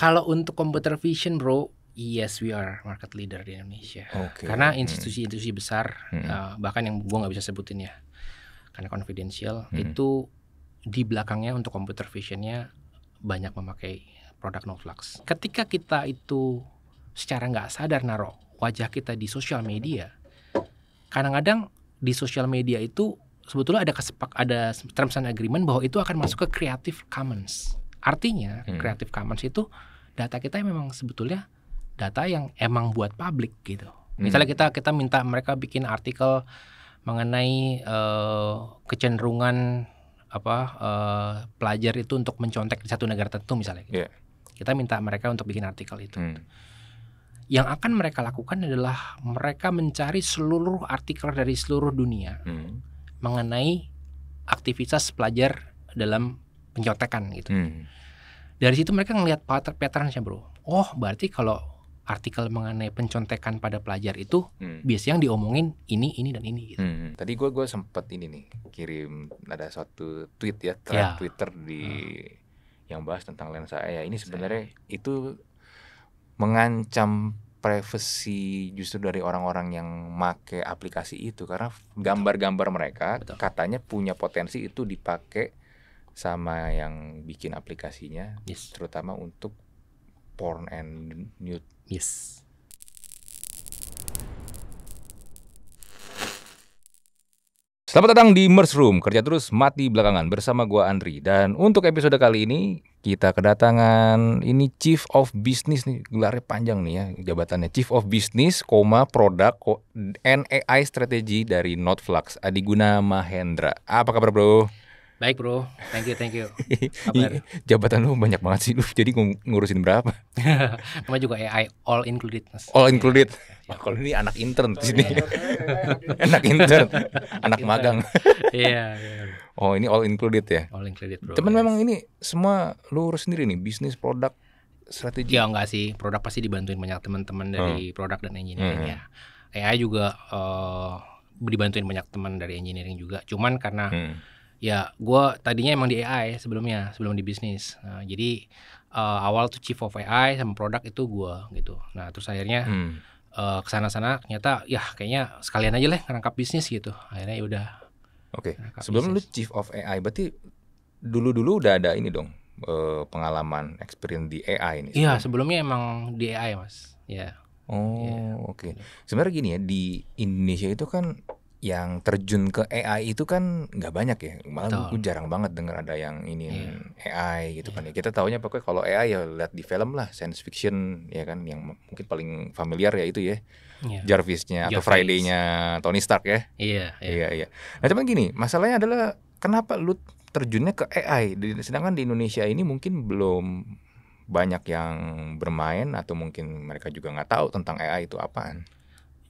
Kalau untuk computer vision, bro, yes we are market leader di Indonesia. Okay. Karena hmm. institusi-institusi besar, hmm. uh, bahkan yang gua nggak bisa sebutin ya, karena confidential, hmm. itu di belakangnya untuk computer visionnya banyak memakai produk NoFlux. Ketika kita itu secara nggak sadar naruh wajah kita di sosial media, kadang-kadang di sosial media itu sebetulnya ada kesepak ada terms and agreement bahwa itu akan masuk ke Creative Commons. Artinya hmm. Creative Commons itu data kita memang sebetulnya data yang emang buat publik gitu. Hmm. Misalnya kita kita minta mereka bikin artikel mengenai uh, kecenderungan apa uh, pelajar itu untuk mencontek di satu negara tertentu misalnya. Gitu. Yeah. Kita minta mereka untuk bikin artikel itu. Hmm. Yang akan mereka lakukan adalah mereka mencari seluruh artikel dari seluruh dunia hmm. mengenai aktivitas pelajar dalam pencontekan gitu. Hmm dari situ mereka ngelihat pattern patternnya bro oh berarti kalau artikel mengenai pencontekan pada pelajar itu hmm. biasanya yang diomongin ini ini dan ini gitu. hmm. hmm. tadi gue gue sempet ini nih kirim ada suatu tweet ya thread yeah. twitter di hmm. yang bahas tentang lensa ya ini sebenarnya itu mengancam privacy justru dari orang-orang yang make aplikasi itu karena gambar-gambar mereka Betul. katanya punya potensi itu dipakai sama yang bikin aplikasinya, yes. terutama untuk porn and nude. Yes. Selamat datang di Mers Room, kerja terus mati belakangan bersama gua Andri. Dan untuk episode kali ini kita kedatangan ini Chief of Business nih, gelarnya panjang nih ya jabatannya. Chief of Business, koma produk NAI strategi strategy dari Notflux, Adiguna Mahendra. Apa kabar, Bro? Baik bro, thank you, thank you. Kabar? Iya, jabatan lu banyak banget sih lu, jadi ngurusin berapa? Sama juga AI all included mas. All iya. included. Wah, kalau ini anak intern di sini. anak intern, anak magang. Iya. yeah, Oh ini all included ya? All included bro. Teman yes. memang ini semua lu urus sendiri nih, bisnis, produk, strategi. Ya enggak sih, produk pasti dibantuin banyak teman-teman dari hmm. produk dan engineering hmm. ya. AI juga uh, dibantuin banyak teman dari engineering juga. Cuman karena hmm ya gue tadinya emang di AI sebelumnya sebelum di bisnis nah, jadi uh, awal tuh chief of AI sama produk itu gue gitu nah terus akhirnya hmm. uh, eh, kesana sana ternyata ya kayaknya sekalian aja lah ngerangkap bisnis gitu akhirnya ya udah oke okay. sebelum bisnis. lu chief of AI berarti dulu dulu udah ada ini dong uh, pengalaman experience di AI ini iya sebelumnya emang di AI mas ya yeah. oh yeah. oke okay. sebenarnya gini ya di Indonesia itu kan yang terjun ke AI itu kan nggak banyak ya malah aku jarang banget dengar ada yang ini yeah. AI gitu yeah. kan ya iya. kita taunya pokoknya kalau AI ya lihat di film lah science fiction ya kan yang mungkin paling familiar ya itu ya yeah. Jarvisnya Your atau friday Tony Stark ya iya yeah, iya yeah. yeah, yeah. nah cuman gini masalahnya adalah kenapa lu terjunnya ke AI sedangkan di Indonesia ini mungkin belum banyak yang bermain atau mungkin mereka juga nggak tahu tentang AI itu apaan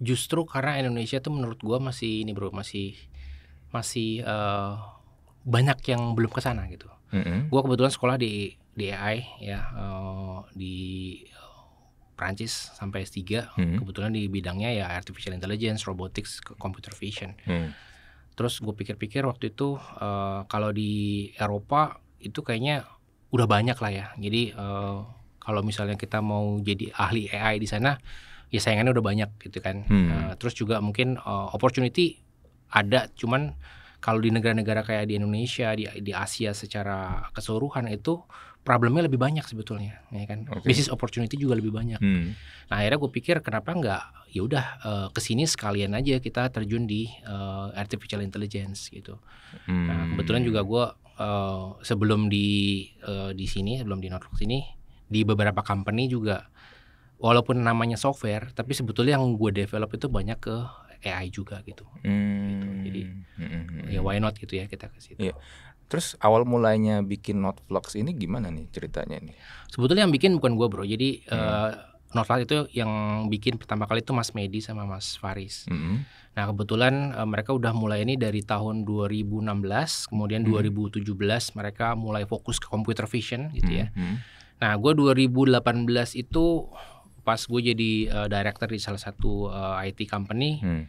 justru karena Indonesia tuh menurut gua masih ini bro masih masih uh, banyak yang belum ke sana gitu. Mm-hmm. Gue kebetulan sekolah di di AI ya uh, di eh, Prancis sampai S3 mm-hmm. kebetulan di bidangnya ya artificial intelligence, robotics, computer vision. Mm. Terus gue pikir-pikir waktu itu uh, kalau di Eropa itu kayaknya udah banyak lah ya. Jadi uh, kalau misalnya kita mau jadi ahli AI di sana ya sayangnya udah banyak gitu kan. Hmm. Uh, terus juga mungkin uh, opportunity ada, cuman kalau di negara-negara kayak di Indonesia, di di Asia secara keseluruhan itu problemnya lebih banyak sebetulnya, ya kan. Okay. Business opportunity juga lebih banyak. Hmm. Nah akhirnya gue pikir kenapa nggak, ya udah uh, kesini sekalian aja kita terjun di uh, artificial intelligence gitu. Hmm. Nah kebetulan juga gue uh, sebelum di uh, di sini, sebelum di Norfolk sini, di beberapa company juga walaupun namanya software tapi sebetulnya yang gue develop itu banyak ke AI juga gitu, gitu. hmm. gitu. jadi hmm. ya why hmm. not gitu ya kita ke situ. Yeah. Terus awal mulainya bikin Not Vlogs ini gimana nih ceritanya nih? Sebetulnya yang bikin bukan gue bro, jadi hmm. Iya. uh, eh, Northlight itu yang bikin pertama kali itu Mas Medi sama Mas Faris. Mm -hmm. Nah kebetulan uh, mereka udah mulai ini dari tahun 2016, kemudian mm -hmm. 2017 mereka mulai fokus ke computer vision gitu ya. Mm -hmm. Nah gue 2018 itu pas gue jadi uh, director di salah satu uh, eh, IT company hmm.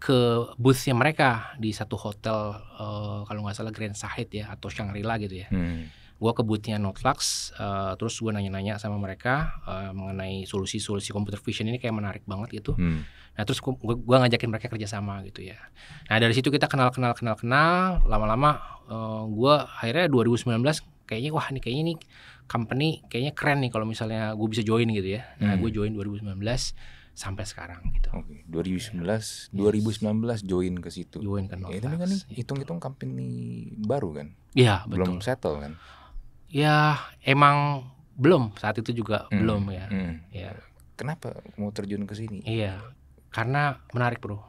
ke boothnya mereka di satu hotel uh, kalau nggak salah Grand Sahid ya atau Shangri-La gitu ya hmm gue ke boothnya Notlux, uh, terus gue nanya-nanya sama mereka uh, mengenai solusi-solusi computer vision ini kayak menarik banget gitu. Hmm. Nah terus gue ngajakin mereka kerjasama gitu ya. Nah dari situ kita kenal-kenal-kenal-kenal, lama-lama uh, gue akhirnya 2019 kayaknya wah ini kayaknya ini company kayaknya keren nih kalau misalnya gue bisa join gitu ya. Nah, hmm. gue join 2019 sampai sekarang gitu. Oke, okay. 2019, yes. 2019 join ke situ. Join ke Novavax. Ya, tapi kan gitu. hitung-hitung company baru kan? Iya, betul. Belum settle kan? Ya, emang belum saat itu juga hmm. belum ya. Hmm. Ya. Kenapa mau terjun ke sini? Iya, karena menarik, Bro.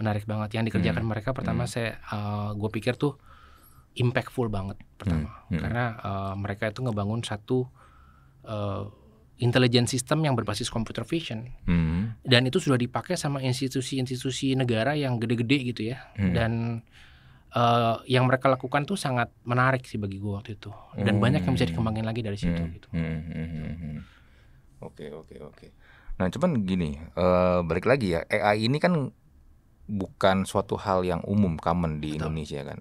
Menarik banget yang dikerjakan hmm. mereka pertama hmm. saya uh, eh, gue pikir tuh impactful banget pertama hmm. Hmm. karena uh, mereka itu ngebangun satu uh, intelligence system yang berbasis computer vision hmm. dan itu sudah dipakai sama institusi-institusi negara yang gede-gede gitu ya hmm. dan uh, yang mereka lakukan tuh sangat menarik sih bagi gua waktu itu dan hmm. banyak yang bisa dikembangin lagi dari situ hmm. gitu. Hmm, hmm, hmm, oke oke oke. Nah cuman gini uh, balik lagi ya AI ini kan bukan suatu hal yang umum common di Betul. Indonesia kan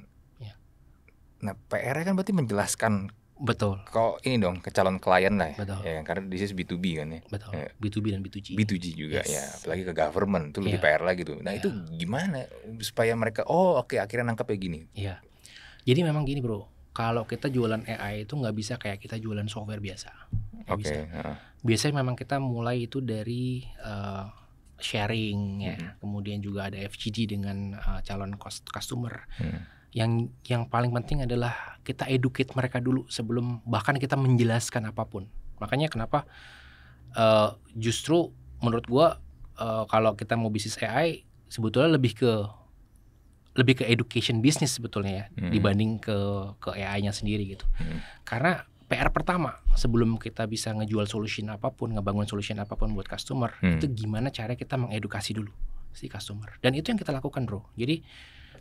Nah, PR kan berarti menjelaskan Betul. Kok ini dong ke calon klien lah ya. Betul. Ya, kan, karena this is B2B kan ya. Betul. Ya. B2B dan B2G. B2G juga yes. ya, apalagi ke government itu lebih yeah. PR lagi tuh. Nah, yeah. itu gimana supaya mereka oh oke okay, akhirnya nangkep ya gini. Iya. Yeah. Jadi memang gini, Bro. Kalau kita jualan AI itu nggak bisa kayak kita jualan software biasa. Oke, okay. Bisa. Biasanya memang kita mulai itu dari uh, sharing ya. -hmm. Kemudian juga ada FGD dengan uh, calon cost customer. -hmm yang yang paling penting adalah kita educate mereka dulu sebelum bahkan kita menjelaskan apapun makanya kenapa uh, justru menurut gua uh, kalau kita mau bisnis AI sebetulnya lebih ke lebih ke education bisnis sebetulnya ya hmm. dibanding ke ke AI-nya sendiri gitu. Hmm. Karena PR pertama sebelum kita bisa ngejual solution apapun, ngebangun solution apapun buat customer, hmm. itu gimana cara kita mengedukasi dulu si customer. Dan itu yang kita lakukan, Bro. Jadi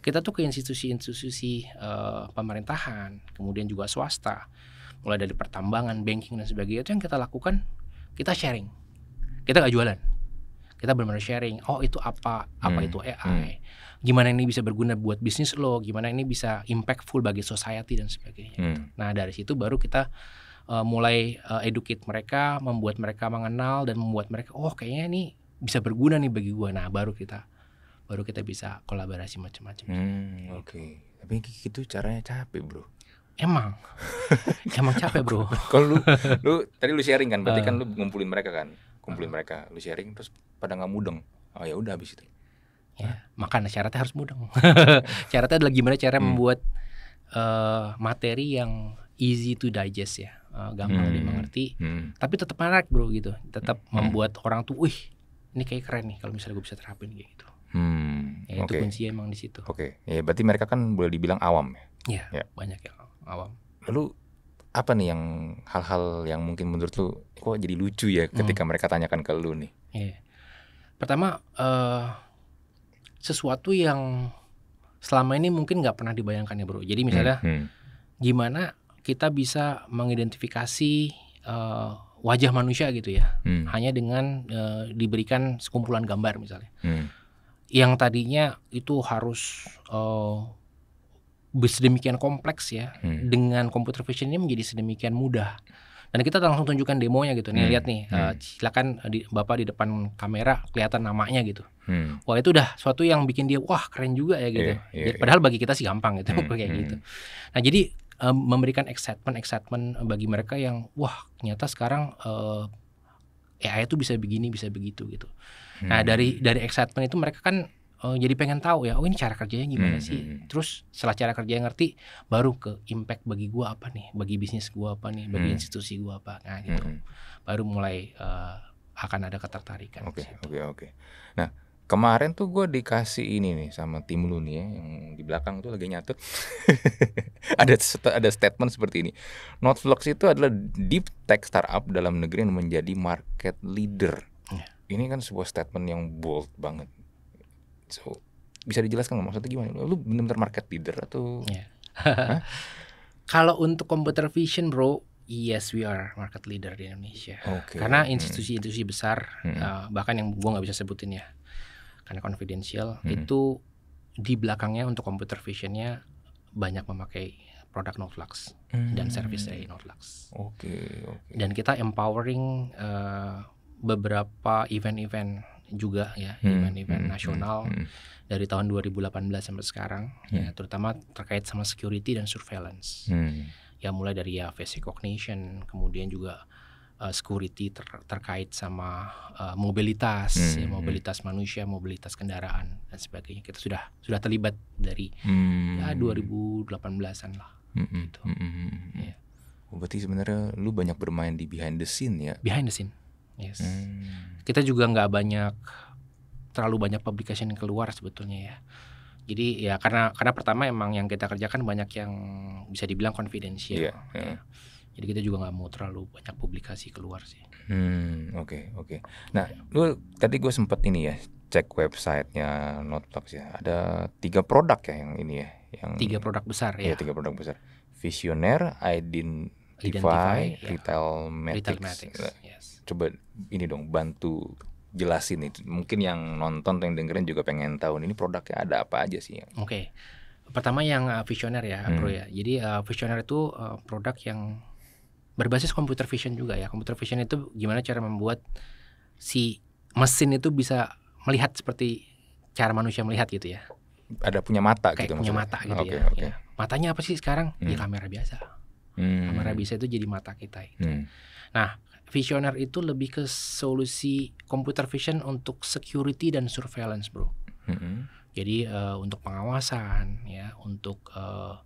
kita tuh ke institusi-institusi uh, pemerintahan, kemudian juga swasta, mulai dari pertambangan, banking dan sebagainya itu yang kita lakukan kita sharing, kita nggak jualan, kita benar-benar sharing. Oh itu apa, apa hmm. itu AI, hmm. gimana ini bisa berguna buat bisnis lo, gimana ini bisa impactful bagi society dan sebagainya. Hmm. Nah dari situ baru kita uh, mulai uh, educate mereka, membuat mereka mengenal dan membuat mereka oh kayaknya ini bisa berguna nih bagi gua. Nah baru kita baru kita bisa kolaborasi macam-macam. Hmm, oke. Okay. Tapi gitu caranya capek, Bro. Emang. emang capek, Bro. Kalau lu lu tadi lu sharing kan, berarti uh, kan eh. lu ngumpulin mereka kan? Kumpulin uh, eh. mereka, lu sharing terus pada nggak mudeng. Oh ya udah habis itu. Ya, makanya syaratnya harus mudeng. syaratnya adalah gimana cara hmm. membuat uh, materi yang easy to digest ya. Uh, gampang hmm. dimengerti, hmm. tapi tetap menarik bro gitu, tetap hmm. membuat orang tuh, wih, ini kayak keren nih kalau misalnya gue bisa terapin kayak gitu. Hmm, ya, itu okay. kunci emang di situ. Oke, okay. ya berarti mereka kan boleh dibilang awam ya? Iya, ya. banyak yang awam. Lalu apa nih yang hal-hal yang mungkin menurut lu kok jadi lucu ya hmm. ketika hmm. mereka tanyakan ke lu nih? Iya. Pertama uh, sesuatu yang selama ini mungkin nggak pernah dibayangkan ya bro. Jadi hmm, misalnya hmm, hmm. gimana kita bisa mengidentifikasi uh, wajah manusia gitu ya, hmm. hanya dengan uh, diberikan sekumpulan gambar misalnya. Hmm yang tadinya itu harus uh, sedemikian kompleks ya hmm. dengan computer vision ini menjadi sedemikian mudah dan kita langsung tunjukkan demonya gitu nih hmm. lihat nih eh, hmm. uh, silakan eh, di, bapak di depan kamera kelihatan namanya gitu hmm. wah itu udah suatu yang bikin dia wah keren juga ya gitu yeah, yeah, jadi, iya. padahal bagi kita sih gampang gitu hmm. kayak hmm. gitu nah jadi um, memberikan excitement excitement bagi mereka yang wah ternyata sekarang uh, AI itu bisa begini bisa begitu gitu Nah, hmm. Nah dari dari excitement itu mereka kan uh, jadi pengen tahu ya, oh ini cara kerjanya gimana hmm. sih? Hmm, hmm. Terus setelah cara kerjanya ngerti, baru ke impact bagi gua apa nih, bagi bisnis gua apa nih, bagi hmm. institusi gua apa, nah gitu. Hmm. hmm. Baru mulai uh, akan ada ketertarikan. Oke, oke, oke. Nah kemarin tuh gue dikasih ini nih sama tim lu nih ya yang di belakang tuh lagi nyatut ada ada statement seperti ini Notflix itu adalah deep tech startup dalam negeri yang menjadi market leader ini kan sebuah statement yang bold banget so bisa dijelaskan nggak maksudnya gimana lu benar-benar market leader atau yeah. Iya. kalau untuk computer vision bro Yes, we are market leader di Indonesia. Okay. Karena hmm. institusi-institusi besar, hmm. uh, bahkan yang gua nggak bisa sebutin ya, karena confidential, hmm. itu di belakangnya untuk computer visionnya banyak memakai produk Notlux hmm. dan service dari Notlux. Oke. Okay, okay. Dan kita empowering uh, beberapa event-event juga ya hmm, event-event hmm, hmm, nasional hmm, hmm. dari tahun 2018 sampai sekarang hmm. ya terutama terkait sama security dan surveillance hmm. ya mulai dari ya face recognition kemudian juga uh, security ter terkait sama uh, mobilitas hmm, ya, hmm. mobilitas hmm. manusia mobilitas kendaraan dan sebagainya kita sudah sudah terlibat dari hmm. ya 2018an lah hmm, gitu hmm, hmm, hmm. Ya. Oh, berarti sebenarnya lu banyak bermain di behind the scene ya behind the scene Yes. Hmm. Kita juga nggak banyak terlalu banyak publication yang keluar sebetulnya ya. Jadi ya karena karena pertama emang yang kita kerjakan banyak yang bisa dibilang confidential. Yeah, yeah. Ya. Iya. Jadi kita juga nggak mau terlalu banyak publikasi keluar sih. Hmm, oke okay, oke. Okay. Nah, lu tadi gue sempet ini ya cek websitenya Notebox ya. Ada tiga produk ya yang ini ya. Yang tiga produk besar iya, ya. Iya tiga produk besar. Visioner, Identify, Identify Retail ya. Retailmatics. Retail coba ini dong bantu jelasin nih Mungkin yang nonton yang dengerin juga pengen tahu ini produknya ada apa aja sih. Oke. Okay. Pertama yang uh, visioner ya, hmm. Bro ya. Jadi uh, visioner itu uh, produk yang berbasis computer vision juga ya. Computer vision itu gimana cara membuat si mesin itu bisa melihat seperti cara manusia melihat gitu ya. Ada punya mata Kayak gitu punya maksudnya. mata gitu okay, ya. Okay. ya. Matanya apa sih sekarang? Ya, hmm. Ya kamera biasa. Hmm. Kamera biasa itu jadi mata kita. Gitu. Hmm. Nah, visioner itu lebih ke solusi computer vision untuk security dan surveillance, bro. Mm -hmm. Jadi uh, untuk pengawasan, ya, untuk uh,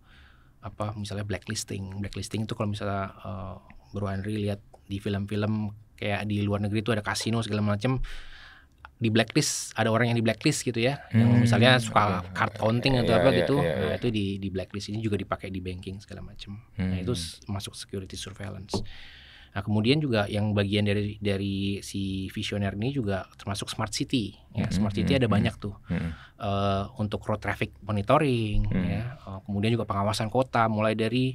apa, misalnya blacklisting. Blacklisting itu kalau misalnya uh, Bro Henry lihat di film-film kayak di luar negeri itu ada kasino segala macam di blacklist ada orang yang di blacklist gitu ya hmm, yang misalnya suka okay. Iya, iya, card iya, counting atau yeah, apa yeah, gitu yeah, yeah. nah itu di di blacklist ini juga dipakai di banking segala macam hmm. nah itu hmm. masuk security surveillance Nah, kemudian juga yang bagian dari dari si visioner ini juga termasuk smart city. Ya, mm-hmm. smart city ada banyak tuh. Mm-hmm. Uh, untuk road traffic monitoring mm-hmm. ya. Uh, kemudian juga pengawasan kota mulai dari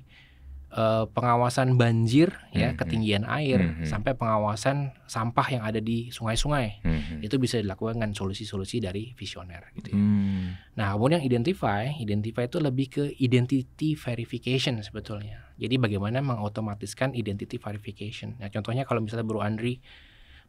uh, pengawasan banjir hmm. ya mhm. ketinggian air hmm. sampai pengawasan sampah yang ada di sungai-sungai hmm. itu bisa dilakukan dengan solusi-solusi dari visioner gitu ya. hmm. nah kemudian yang identify identify itu lebih ke identity verification sebetulnya jadi bagaimana mengotomatiskan identity verification nah contohnya kalau misalnya Bro Andri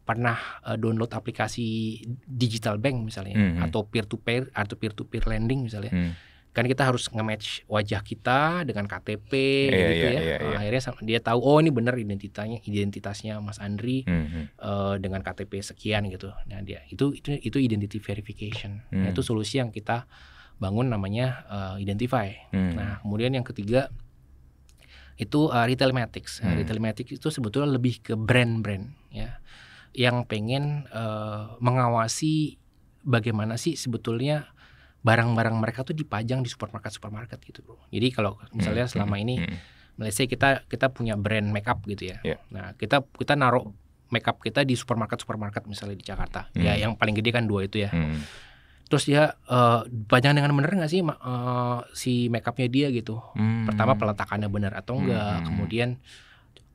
pernah eh, download aplikasi digital bank misalnya hmm. atau peer to peer atau peer to peer lending misalnya hmm kan kita harus nge-match wajah kita dengan KTP yeah, iya, gitu yeah, ya. Yeah, yeah. Akhirnya dia tahu oh ini benar identitasnya identitasnya Mas Andri mm -hmm. uh, dengan KTP sekian gitu. Nah, dia itu itu itu identity verification. Mm. itu solusi yang kita bangun namanya uh, identify. Mm. Nah, kemudian yang ketiga itu uh, eh, retailmatics. Nah, mm. Retailmatics itu sebetulnya lebih ke brand-brand ya yang pengen uh, mengawasi bagaimana sih sebetulnya barang-barang mereka tuh dipajang di supermarket-supermarket gitu bro. Jadi kalau misalnya hmm, selama hmm, ini Malaysia hmm. kita kita punya brand makeup gitu ya. Yeah. Nah kita kita naruh makeup kita di supermarket-supermarket misalnya di Jakarta. Ya, hmm. Ya yang paling gede kan dua itu ya. Hmm. Terus dia uh, eh, panjang dengan benar nggak sih uh, si makeupnya dia gitu. Hmm. Pertama peletakannya benar atau enggak, Hmm. kemudian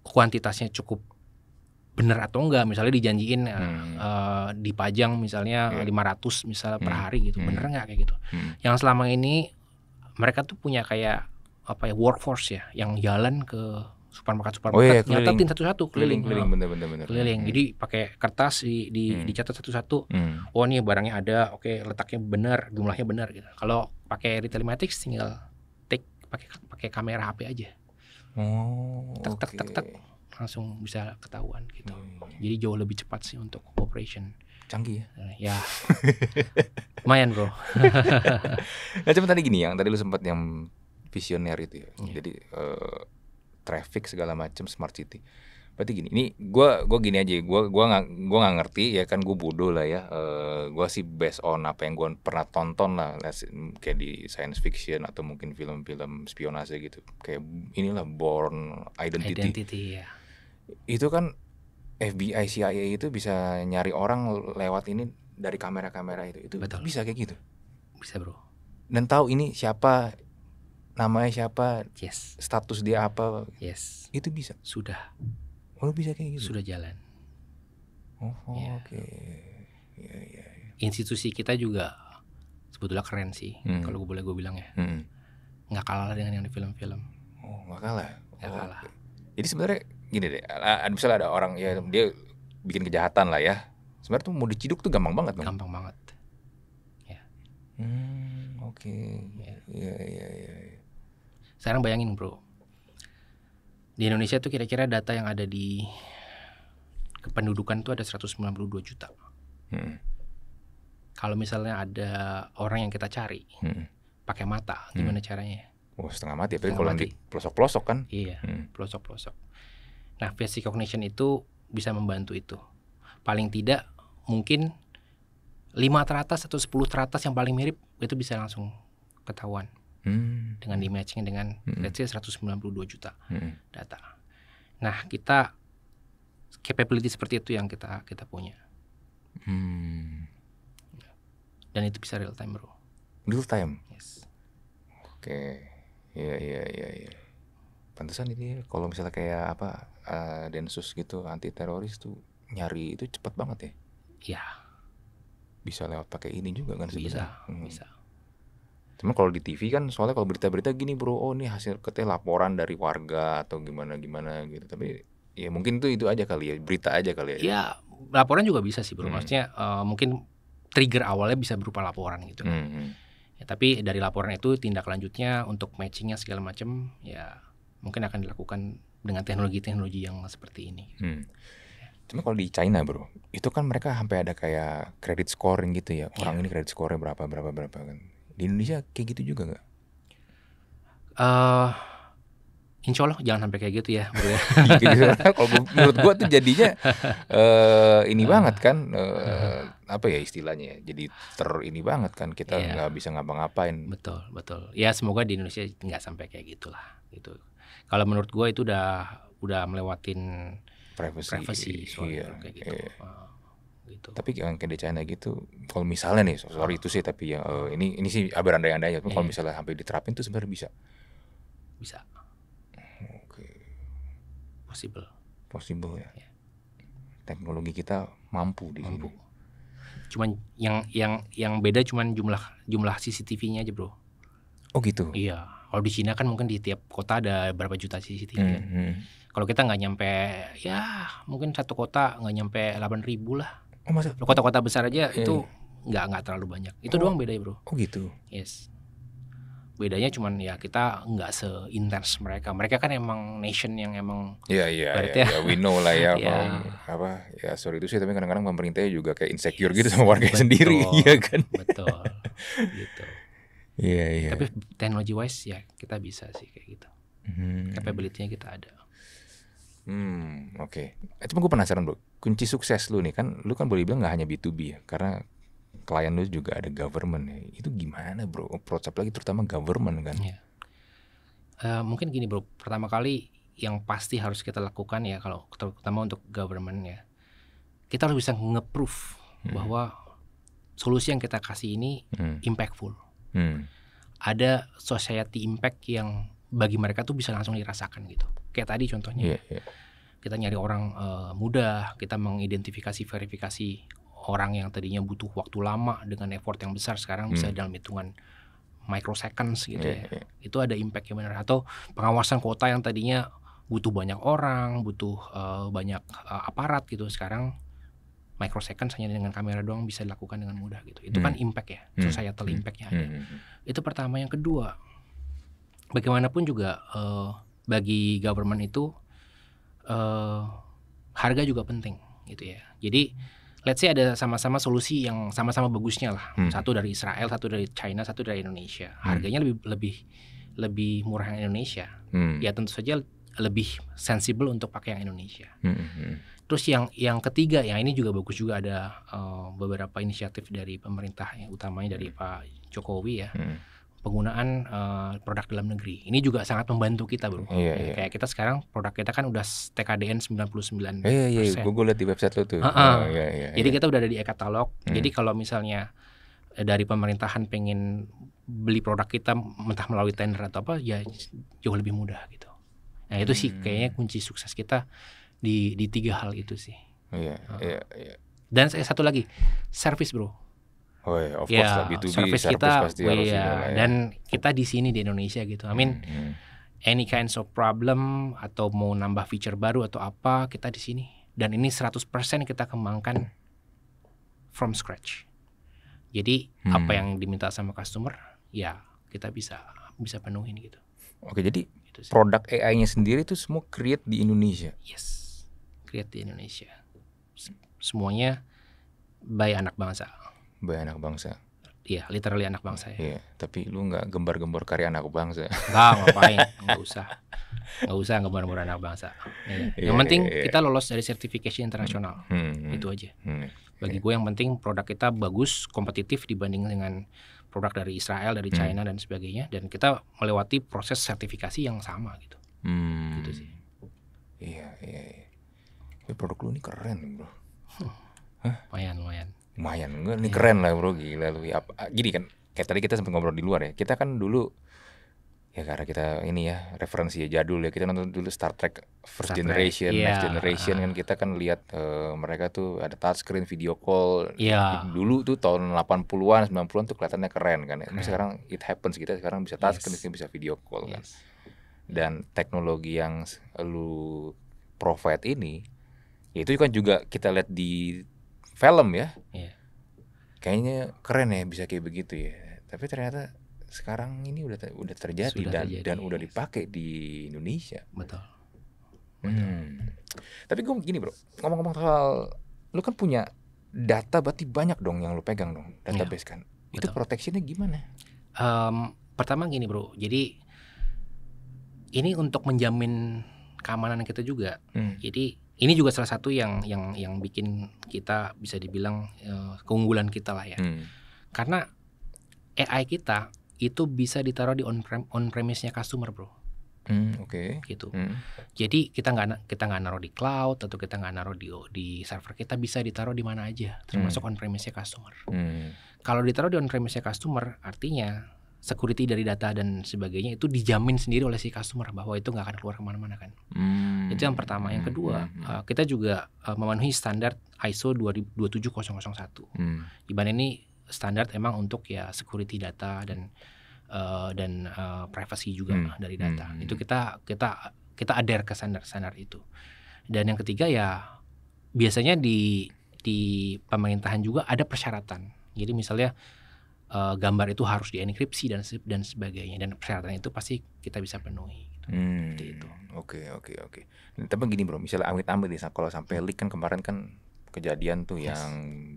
kuantitasnya cukup benar atau enggak misalnya dijanjiin eh, hmm. uh, dipajang misalnya yeah. 500 misalnya hmm. per hari gitu hmm. bener nggak kayak gitu hmm. yang selama ini mereka tuh punya kayak apa ya workforce ya yang jalan ke supermarket supermarket oh, iya, nyatatin satu-satu keliling keliling keliling, bener, bener, bener. keliling. Hmm. jadi pakai kertas di, di hmm. dicatat satu-satu hmm. oh ini barangnya ada oke okay, letaknya benar jumlahnya benar gitu kalau pakai retailmatics tinggal take pakai pakai kamera HP aja oh tek tek tek tek langsung bisa ketahuan gitu. Hmm. Jadi jauh lebih cepat sih untuk operation. Canggih ya? Eh, ya. Lumayan bro. nah cuma tadi gini yang tadi lu sempat yang visioner itu ya. Yeah. Jadi uh, traffic segala macam smart city. Berarti gini, ini gua gua gini aja, gua gua gak, gua gak ngerti ya kan gua bodoh lah ya. Uh, gua sih based on apa yang gua pernah tonton lah kayak di science fiction atau mungkin film-film spionase gitu. Kayak inilah Born Identity. Identity ya itu kan FBI CIA itu bisa nyari orang lewat ini dari kamera-kamera itu itu Betul. bisa kayak gitu bisa bro dan tahu ini siapa namanya siapa yes status dia apa yes itu bisa sudah oh bisa kayak gitu sudah jalan oh, oh ya. oke okay. ya, ya, ya. institusi kita juga sebetulnya keren sih hmm. kalau boleh gue bilang ya hmm. nggak kalah dengan yang di film-film oh nggak kalah nggak oh, kalah okay. jadi sebenarnya gini deh, misalnya ada orang ya dia bikin kejahatan lah ya. Sebenarnya tuh mau diciduk tuh gampang banget. Gampang dong. banget. Ya. Hmm, oke. Okay. Ya. ya. ya, ya, ya. Sekarang bayangin bro, di Indonesia tuh kira-kira data yang ada di kependudukan tuh ada 192 juta. Hmm. Kalau misalnya ada orang yang kita cari, hmm. pakai mata, hmm. gimana hmm. caranya? oh, setengah mati, tapi kalau di pelosok-pelosok kan? Iya, hmm. pelosok-pelosok Nah, face cognition itu bisa membantu itu. Paling tidak mungkin 5 teratas atau 10 teratas yang paling mirip itu bisa langsung ketahuan. Hmm. Dengan di matching dengan hmm. let's say 192 juta hmm. data. Nah, kita capability seperti itu yang kita kita punya. Hmm. Dan itu bisa real time, Bro. Real time. Yes. Oke. Okay. Iya, iya, iya, iya pantesan ini kalau misalnya kayak apa uh, densus gitu anti teroris tuh nyari itu cepat banget ya Iya. Bisa lewat pakai ini juga kan sih Bisa, hmm. bisa. Cuman kalau di TV kan soalnya kalau berita-berita gini bro, oh ini hasil keteh laporan dari warga atau gimana gimana gitu. Tapi ya mungkin itu itu aja kali ya, berita aja kali ya. Iya, laporan juga bisa sih bro. Hmm. Maksudnya uh, mungkin trigger awalnya bisa berupa laporan gitu. Hmm, hmm. Ya, tapi dari laporan itu tindak lanjutnya untuk matchingnya segala macam ya mungkin akan dilakukan dengan teknologi-teknologi yang seperti ini. Hmm. Cuma kalau di China bro, itu kan mereka sampai ada kayak credit scoring gitu ya. Orang yeah. ini credit scoring berapa berapa berapa kan. Di Indonesia kayak gitu juga nggak? Uh, Insya Allah jangan sampai kayak gitu ya. bro. Ya. Gitu kalau menurut gua tuh jadinya uh, ini uh, banget kan uh, uh, apa ya istilahnya ya. Jadi ter ini banget kan kita iya. nggak yeah. bisa ngapa-ngapain. Betul betul. Ya semoga di Indonesia nggak sampai kayak gitulah gitu kalau menurut gue itu udah udah melewatin privacy, privacy iya, kayak gitu. Iya. Ah, gitu. Tapi yang kayak di China gitu, kalau misalnya nih, sorry itu sih tapi yang uh, eh, ini ini sih abar andai andainya, tapi kalau iya, iya. misalnya sampai diterapin tuh sebenarnya bisa. Bisa. Oke. Okay. Possible. Possible ya. Yeah. Teknologi kita mampu di mampu. sini. Cuman yang yang yang beda cuman jumlah jumlah CCTV-nya aja, Bro. Oh gitu. Iya kalau di Cina kan mungkin di tiap kota ada berapa juta CCTV. Hmm, hmm, Kalau kita nggak nyampe ya mungkin satu kota nggak nyampe delapan ribu lah. Oh, Kota-kota besar aja iya, itu iya. nggak nggak terlalu banyak. Itu oh. doang bedanya bro. Oh gitu. Yes. Bedanya cuman ya kita nggak seintens mereka. Mereka kan emang nation yang emang. Iya iya. iya. Ya we know lah ya. yeah. apa ya sorry itu sih tapi kadang-kadang pemerintahnya juga kayak insecure yes. gitu sama warga betul, sendiri, iya kan? Betul. gitu. Iya, iya. Tapi teknologi wise ya kita bisa sih kayak gitu. Hmm. Capability-nya kita ada. Hmm, oke. Okay. Eh, cuma gue penasaran bro, kunci sukses lu nih kan, lu kan boleh bilang nggak hanya B2B ya, karena klien lu juga ada government ya. Itu gimana bro, approach up lagi terutama government kan? Iya. Uh, mungkin gini bro, pertama kali yang pasti harus kita lakukan ya kalau terutama untuk government ya, kita harus bisa nge-proof hmm. bahwa solusi yang kita kasih ini hmm. impactful hmm. ada society impact yang bagi mereka tuh bisa langsung dirasakan gitu kayak tadi contohnya yeah, yeah. kita nyari orang uh, eh, muda kita mengidentifikasi verifikasi orang yang tadinya butuh waktu lama dengan effort yang besar sekarang hmm. bisa dalam hitungan microseconds gitu yeah, ya yeah. itu ada impact yang benar atau pengawasan kota yang tadinya butuh banyak orang butuh uh, banyak uh, aparat gitu sekarang microsecond hanya dengan kamera doang bisa dilakukan dengan mudah gitu. Itu hmm. kan impact ya, hmm. societal hmm. impactnya hmm. Hmm. Itu pertama. Yang kedua, bagaimanapun juga uh, bagi government itu uh, harga juga penting gitu ya. Jadi let's say ada sama-sama solusi yang sama-sama bagusnya lah. Hmm. Satu dari Israel, satu dari China, satu dari Indonesia. Hmm. Harganya hmm. lebih lebih lebih murah yang Indonesia. Hmm. Ya tentu saja lebih sensibel untuk pakai yang Indonesia. Hmm. hmm Terus yang yang ketiga, yang ini juga bagus juga ada uh, beberapa inisiatif dari pemerintah, ya, utamanya dari hmm. Pak Jokowi ya. Hmm. Penggunaan uh, produk dalam negeri ini juga sangat membantu kita, bro. Iya, ya, iya. Kayak kita sekarang produk kita kan udah TKDN 99 Iya, iya. iya. Gue lihat di website lo tuh. Uh -uh. Oh, iya, iya, jadi iya. kita udah ada di e-katalog. Hmm. Jadi kalau misalnya eh, dari pemerintahan pengen beli produk kita entah melalui tender atau apa ya jauh lebih mudah gitu. Nah itu sih hmm. kayaknya kunci sukses kita di di tiga hal itu sih. Iya, iya, iya, Dan saya satu lagi, service bro. Oh ya, yeah, of iya, course lah B2B, service, service kita, pasti harus yeah, iya. Dan kita di sini di Indonesia gitu. I mean, hmm, hmm, any kinds of problem atau mau nambah feature baru atau apa, kita di sini. Dan ini 100% kita kembangkan from scratch. Jadi hmm. apa yang diminta sama customer, ya kita bisa bisa penuhin gitu. Oke, jadi gitu produk AI-nya sendiri itu semua create di Indonesia. Yes create di Indonesia. Semuanya by anak bangsa. By anak bangsa. Iya, literally anak bangsa ya. Iya, tapi lu nggak gembar-gembor karya anak bangsa. Nggak, ngapain? Nggak usah. Nggak usah gembar-gembor anak bangsa. Ya. Yang yeah, penting yeah. Iya. kita lolos dari sertifikasi internasional. Hmm, hmm, hmm. Itu aja. Hmm, iya. Bagi yeah. gue yang penting produk kita bagus, kompetitif dibanding dengan produk dari Israel, dari hmm. China hmm. dan sebagainya. Dan kita melewati proses sertifikasi yang sama gitu. Hmm. Gitu sih. Iya, iya, iya ya produk lu ini keren bro huh. Hmm. Hah? lumayan lumayan lumayan ini yeah. keren lah bro gila lu ya gini kan kayak tadi kita sempat ngobrol di luar ya kita kan dulu ya karena kita ini ya referensi ya jadul ya kita nonton dulu Star Trek First Star Trek. Generation yeah. Next Generation uh. kan kita kan lihat uh, mereka tuh ada touchscreen video call yeah. dulu tuh tahun 80-an 90-an tuh kelihatannya keren kan ya, keren. Tapi sekarang it happens kita sekarang bisa touchscreen yes. bisa video call kan. yes. kan dan teknologi yang lu provide ini Ya, itu kan juga kita lihat di film ya yeah. kayaknya keren ya bisa kayak begitu ya tapi ternyata sekarang ini udah udah terjadi Sudah dan terjadi. dan udah iya. dipakai di Indonesia betul, betul. Hmm. tapi gue gini bro ngomong-ngomong soal lu kan punya data berarti banyak dong yang lu pegang dong iya. database yeah. kan itu betul. proteksinya gimana um, pertama gini bro jadi ini untuk menjamin keamanan kita juga hmm. jadi ini juga salah satu yang yang yang bikin kita bisa dibilang uh, keunggulan kita lah ya hmm. karena AI kita itu bisa ditaruh di on prem on premise-nya customer bro Hmm, Oke. Okay. Gitu. Hmm. Jadi kita nggak kita nggak naruh di cloud atau kita nggak naruh di di server kita bisa ditaruh di mana aja, termasuk hmm. on premise customer. Hmm. Kalau ditaruh di on premise customer, artinya security dari data dan sebagainya itu dijamin sendiri oleh si customer bahwa itu nggak akan keluar kemana-mana kan hmm. itu yang pertama yang kedua hmm. uh, kita juga uh, memenuhi standar ISO 27001 hmm. IBAN ini standar emang untuk ya security data dan uh, dan uh, privacy juga hmm. dari data hmm. hmm itu kita kita kita adher ke standar-standar itu dan yang ketiga ya biasanya di di pemerintahan juga ada persyaratan jadi misalnya uh, gambar itu harus dienkripsi dan dan sebagainya dan persyaratan itu pasti kita bisa penuhi. Gitu. Hmm, oke oke oke. Tapi gini bro, misalnya amit-amit nih, kalau sampai leak kan kemarin kan kejadian tuh yes. yang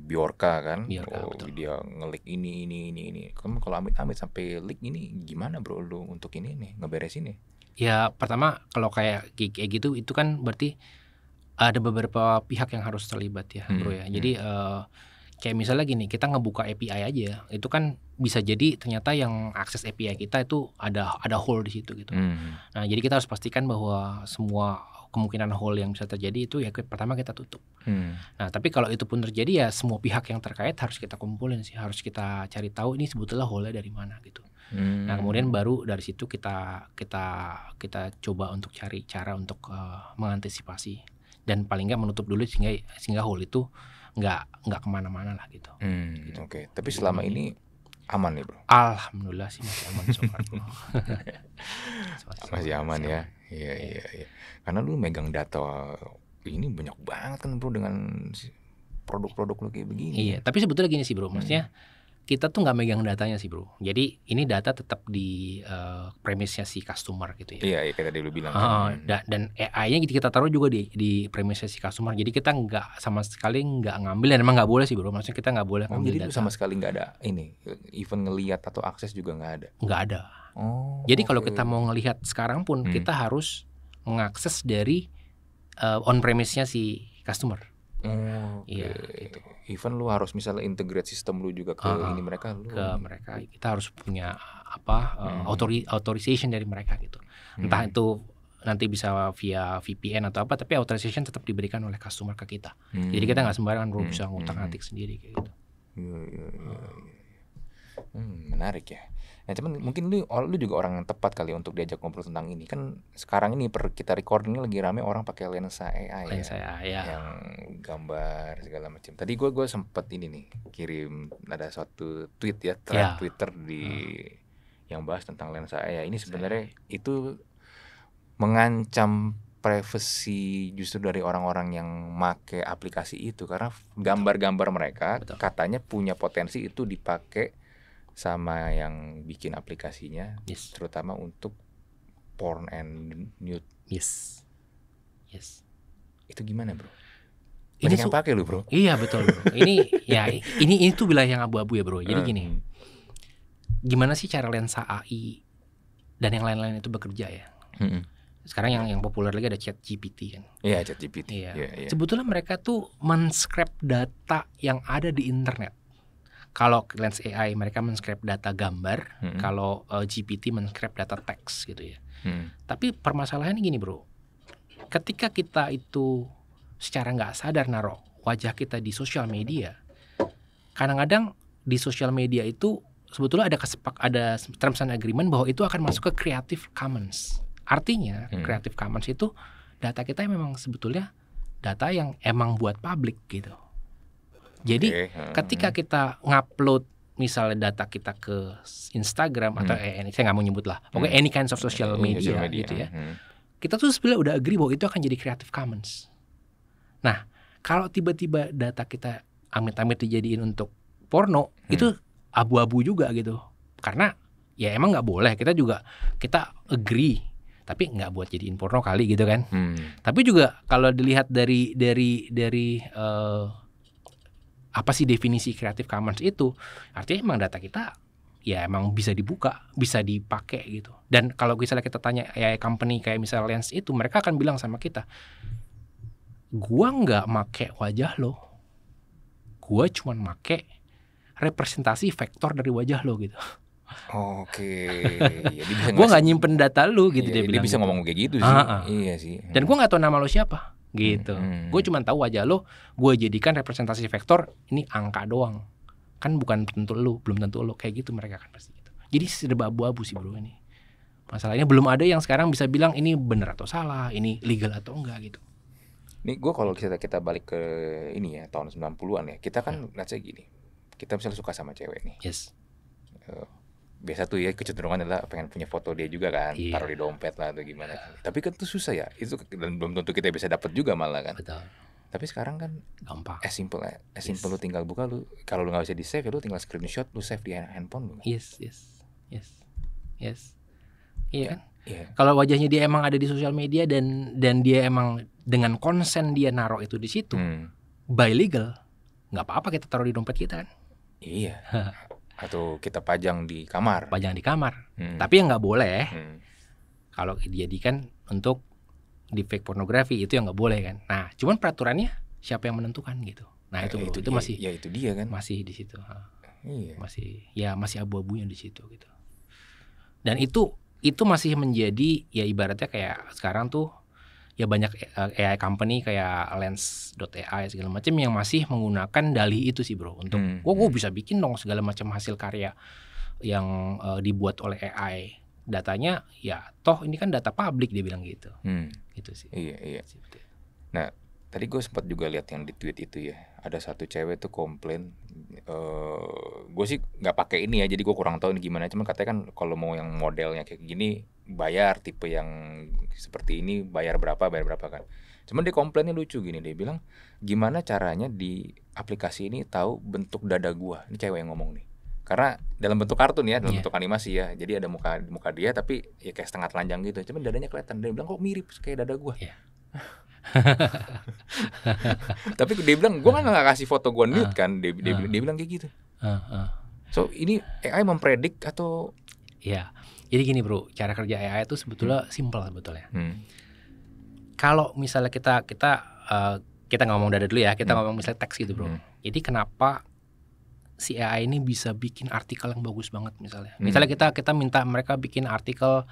Biorka kan, Biorka, oh, betul. dia ngelik ini ini ini ini. Kamu kalau amit-amit sampai leak ini gimana bro lu untuk ini nih ngeberes ini? Ya pertama kalau kayak kayak gitu itu kan berarti ada beberapa pihak yang harus terlibat ya hmm, bro ya. Hmm. Jadi hmm. uh, kayak misalnya gini kita ngebuka API aja itu kan bisa jadi ternyata yang akses API kita itu ada ada hole di situ gitu hmm. nah jadi kita harus pastikan bahwa semua kemungkinan hole yang bisa terjadi itu ya pertama kita tutup hmm. nah tapi kalau itu pun terjadi ya semua pihak yang terkait harus kita kumpulin sih harus kita cari tahu ini sebetulnya hole dari mana gitu hmm. nah kemudian baru dari situ kita kita kita coba untuk cari cara untuk uh, mengantisipasi dan paling nggak menutup dulu sehingga sehingga hole itu nggak nggak kemana-mana lah gitu. Hmm, gitu. Oke, okay. tapi selama ini aman nih bro. Alhamdulillah sih masih aman bro. masih aman ya. Iya, iya iya iya. Karena lu megang data ini banyak banget kan bro dengan produk-produk lu kayak begini. Iya, tapi sebetulnya gini sih bro, maksudnya. Hmm kita tuh nggak megang datanya sih bro. Jadi ini data tetap di uh, eh, premisnya si customer gitu ya. Iya, iya kayak tadi lu bilang. Uh, kan. Dan AI-nya kita taruh juga di di premisnya si customer. Jadi kita nggak sama sekali nggak ngambil dan emang nggak boleh sih bro. Maksudnya kita nggak boleh oh, ngambil oh, jadi data. sama sekali nggak ada ini. Even ngelihat atau akses juga nggak ada. Nggak ada. Oh. Jadi okay. kalau kita mau ngelihat sekarang pun hmm. kita harus mengakses dari uh, on premisnya si customer. Oh, iya itu. Even lu harus misalnya integrate sistem lu juga ke uh, ini mereka lu. Ke mereka kita harus punya eh, apa eh, hmm. authori authorization dari mereka gitu. Hmm. Entah hmm. itu nanti bisa via VPN atau apa tapi authorization tetap diberikan oleh customer ke kita. Hmm. Jadi kita hmm. nggak sembarangan lu hmm. bisa ngutang hmm. atik sendiri kayak gitu. Iya, iya, iya, hmm, menarik ya. Ya cuman mungkin lu lu juga orang yang tepat kali untuk diajak ngobrol tentang ini. Kan sekarang ini per kita recording lagi rame orang pakai lensa AI. Ya. Lensa AI ya. Yang gambar segala macam. Tadi gua gua sempet ini nih kirim ada suatu tweet ya, thread ya. Twitter di hmm. yang bahas tentang lensa AI. Ini sebenarnya itu mengancam privacy justru dari orang-orang yang make aplikasi itu karena gambar-gambar mereka Betul. katanya punya potensi itu dipakai sama yang bikin aplikasinya, yes. terutama untuk porn and nude. Yes. Yes. Itu gimana, Bro? ini yang pakai lu, Bro. Iya, betul, Bro. ini ya ini ini tuh wilayah yang abu-abu ya, Bro. Jadi hmm. gini. Gimana sih cara lensa AI dan yang lain-lain itu bekerja ya? Hmm. Sekarang yang yang populer lagi ada chat GPT kan. Iya, chat GPT. Iya. Yeah, yeah. Sebetulnya mereka tuh men-scrap data yang ada di internet. Kalau Lens AI mereka menscrap data gambar, hmm. kalau uh, eh, GPT menscrap data teks gitu ya. Hmm. Tapi permasalahannya gini bro, ketika kita itu secara nggak sadar naruh wajah kita di sosial media, kadang-kadang di sosial media itu sebetulnya ada kesepak ada terms and agreement bahwa itu akan masuk ke Creative Commons. Artinya hmm. Creative Commons itu data kita memang sebetulnya data yang emang buat publik gitu. Jadi okay. ketika kita ngupload misalnya data kita ke Instagram hmm. atau eh, saya nggak mau nyebut lah, pokoknya hmm. any kinds of social media, social media. gitu ya. Hmm. Kita tuh sebenarnya udah agree bahwa itu akan jadi Creative Commons. Nah, kalau tiba-tiba data kita amit-amit dijadiin untuk porno, hmm. itu abu-abu juga gitu. Karena ya emang nggak boleh. Kita juga kita agree tapi nggak buat jadiin porno kali gitu kan. Hmm. Tapi juga kalau dilihat dari dari dari uh, apa sih definisi kreatif Commons itu? Artinya emang data kita ya emang bisa dibuka, bisa dipakai gitu. Dan kalau misalnya kita tanya ya company kayak misalnya Lens itu, mereka akan bilang sama kita, gua nggak make wajah lo, gua cuman make representasi vektor dari wajah lo gitu. Oke, ya, gue nggak nyimpen data lo gitu ya, dia, dia bisa gitu. ngomong kayak gitu sih. Uh ah, -huh. Ah. Iya sih. Dan gue nggak tahu nama lo siapa gitu. Hmm. hmm. Gue cuma tahu aja lo, gue jadikan representasi vektor ini angka doang. Kan bukan tentu lo, belum tentu lo kayak gitu mereka kan pasti gitu. Jadi serba abu-abu sih bro ini. Masalahnya belum ada yang sekarang bisa bilang ini benar atau salah, ini legal atau enggak gitu. Ini gue kalau kita kita balik ke ini ya tahun 90-an ya, kita kan hmm. gini. Kita misalnya suka sama cewek nih. Yes. Eh, biasa tuh ya kecenderungan adalah pengen punya foto dia juga kan iya. taruh di dompet lah atau gimana tapi kan tuh susah ya itu dan belum tentu kita bisa dapat juga malah kan Betul. tapi sekarang kan gampang as simple eh, as yes. lu tinggal buka lu kalau lu nggak bisa di save ya lu tinggal screenshot lu save di handphone lu yes yes yes yes iya yeah. kan yeah. kalau wajahnya dia emang ada di sosial media dan dan dia emang dengan konsen dia naruh itu di situ hmm. by legal nggak apa-apa kita taruh di dompet kita kan Iya. atau kita pajang di kamar pajang di kamar hmm. tapi yang nggak boleh hmm. kalau dijadikan untuk di fake pornografi itu yang nggak boleh kan nah cuman peraturannya siapa yang menentukan gitu nah itu eh, itu, itu ya, masih ya itu dia kan masih di situ iya. masih ya masih abu-abunya di situ gitu dan itu itu masih menjadi ya ibaratnya kayak sekarang tuh ya banyak eh, AI company kayak lens.ai segala macam yang masih menggunakan dalih itu sih bro untuk hmm. oh, gue hmm. bisa bikin dong segala macam hasil karya yang uh, dibuat oleh AI datanya ya toh ini kan data publik dia bilang gitu hmm. gitu sih iya iya nah tadi gue sempat juga lihat yang di tweet itu ya ada satu cewek tuh komplain uh, eh, gue sih nggak pakai ini ya jadi gue kurang tahu ini gimana cuman katanya kan kalau mau yang modelnya kayak gini bayar tipe yang seperti ini bayar berapa bayar berapa kan cuman dia komplainnya lucu gini dia bilang gimana caranya di aplikasi ini tahu bentuk dada gue ini cewek yang ngomong nih karena dalam bentuk kartun ya dalam yeah. bentuk animasi ya jadi ada muka muka dia tapi ya kayak setengah telanjang gitu cuman dadanya kelihatan dia bilang kok mirip kayak dada gua yeah. Tapi dia bilang, gue kan nggak kasih foto gue nude ah. kan. Dia, dia, dia ah. bilang kayak gitu. Ah, so ini AI mempredik atau? Ya, Jadi gini bro, cara kerja AI itu sebetulnya hmm. simple sebetulnya. Hmm. Kalau misalnya kita kita uh, kita ngomong dada dulu ya, kita hmm. ngomong misalnya teks gitu bro. Hmm. Jadi kenapa si AI ini bisa bikin artikel yang bagus banget misalnya? Hmm. Misalnya kita kita minta mereka bikin artikel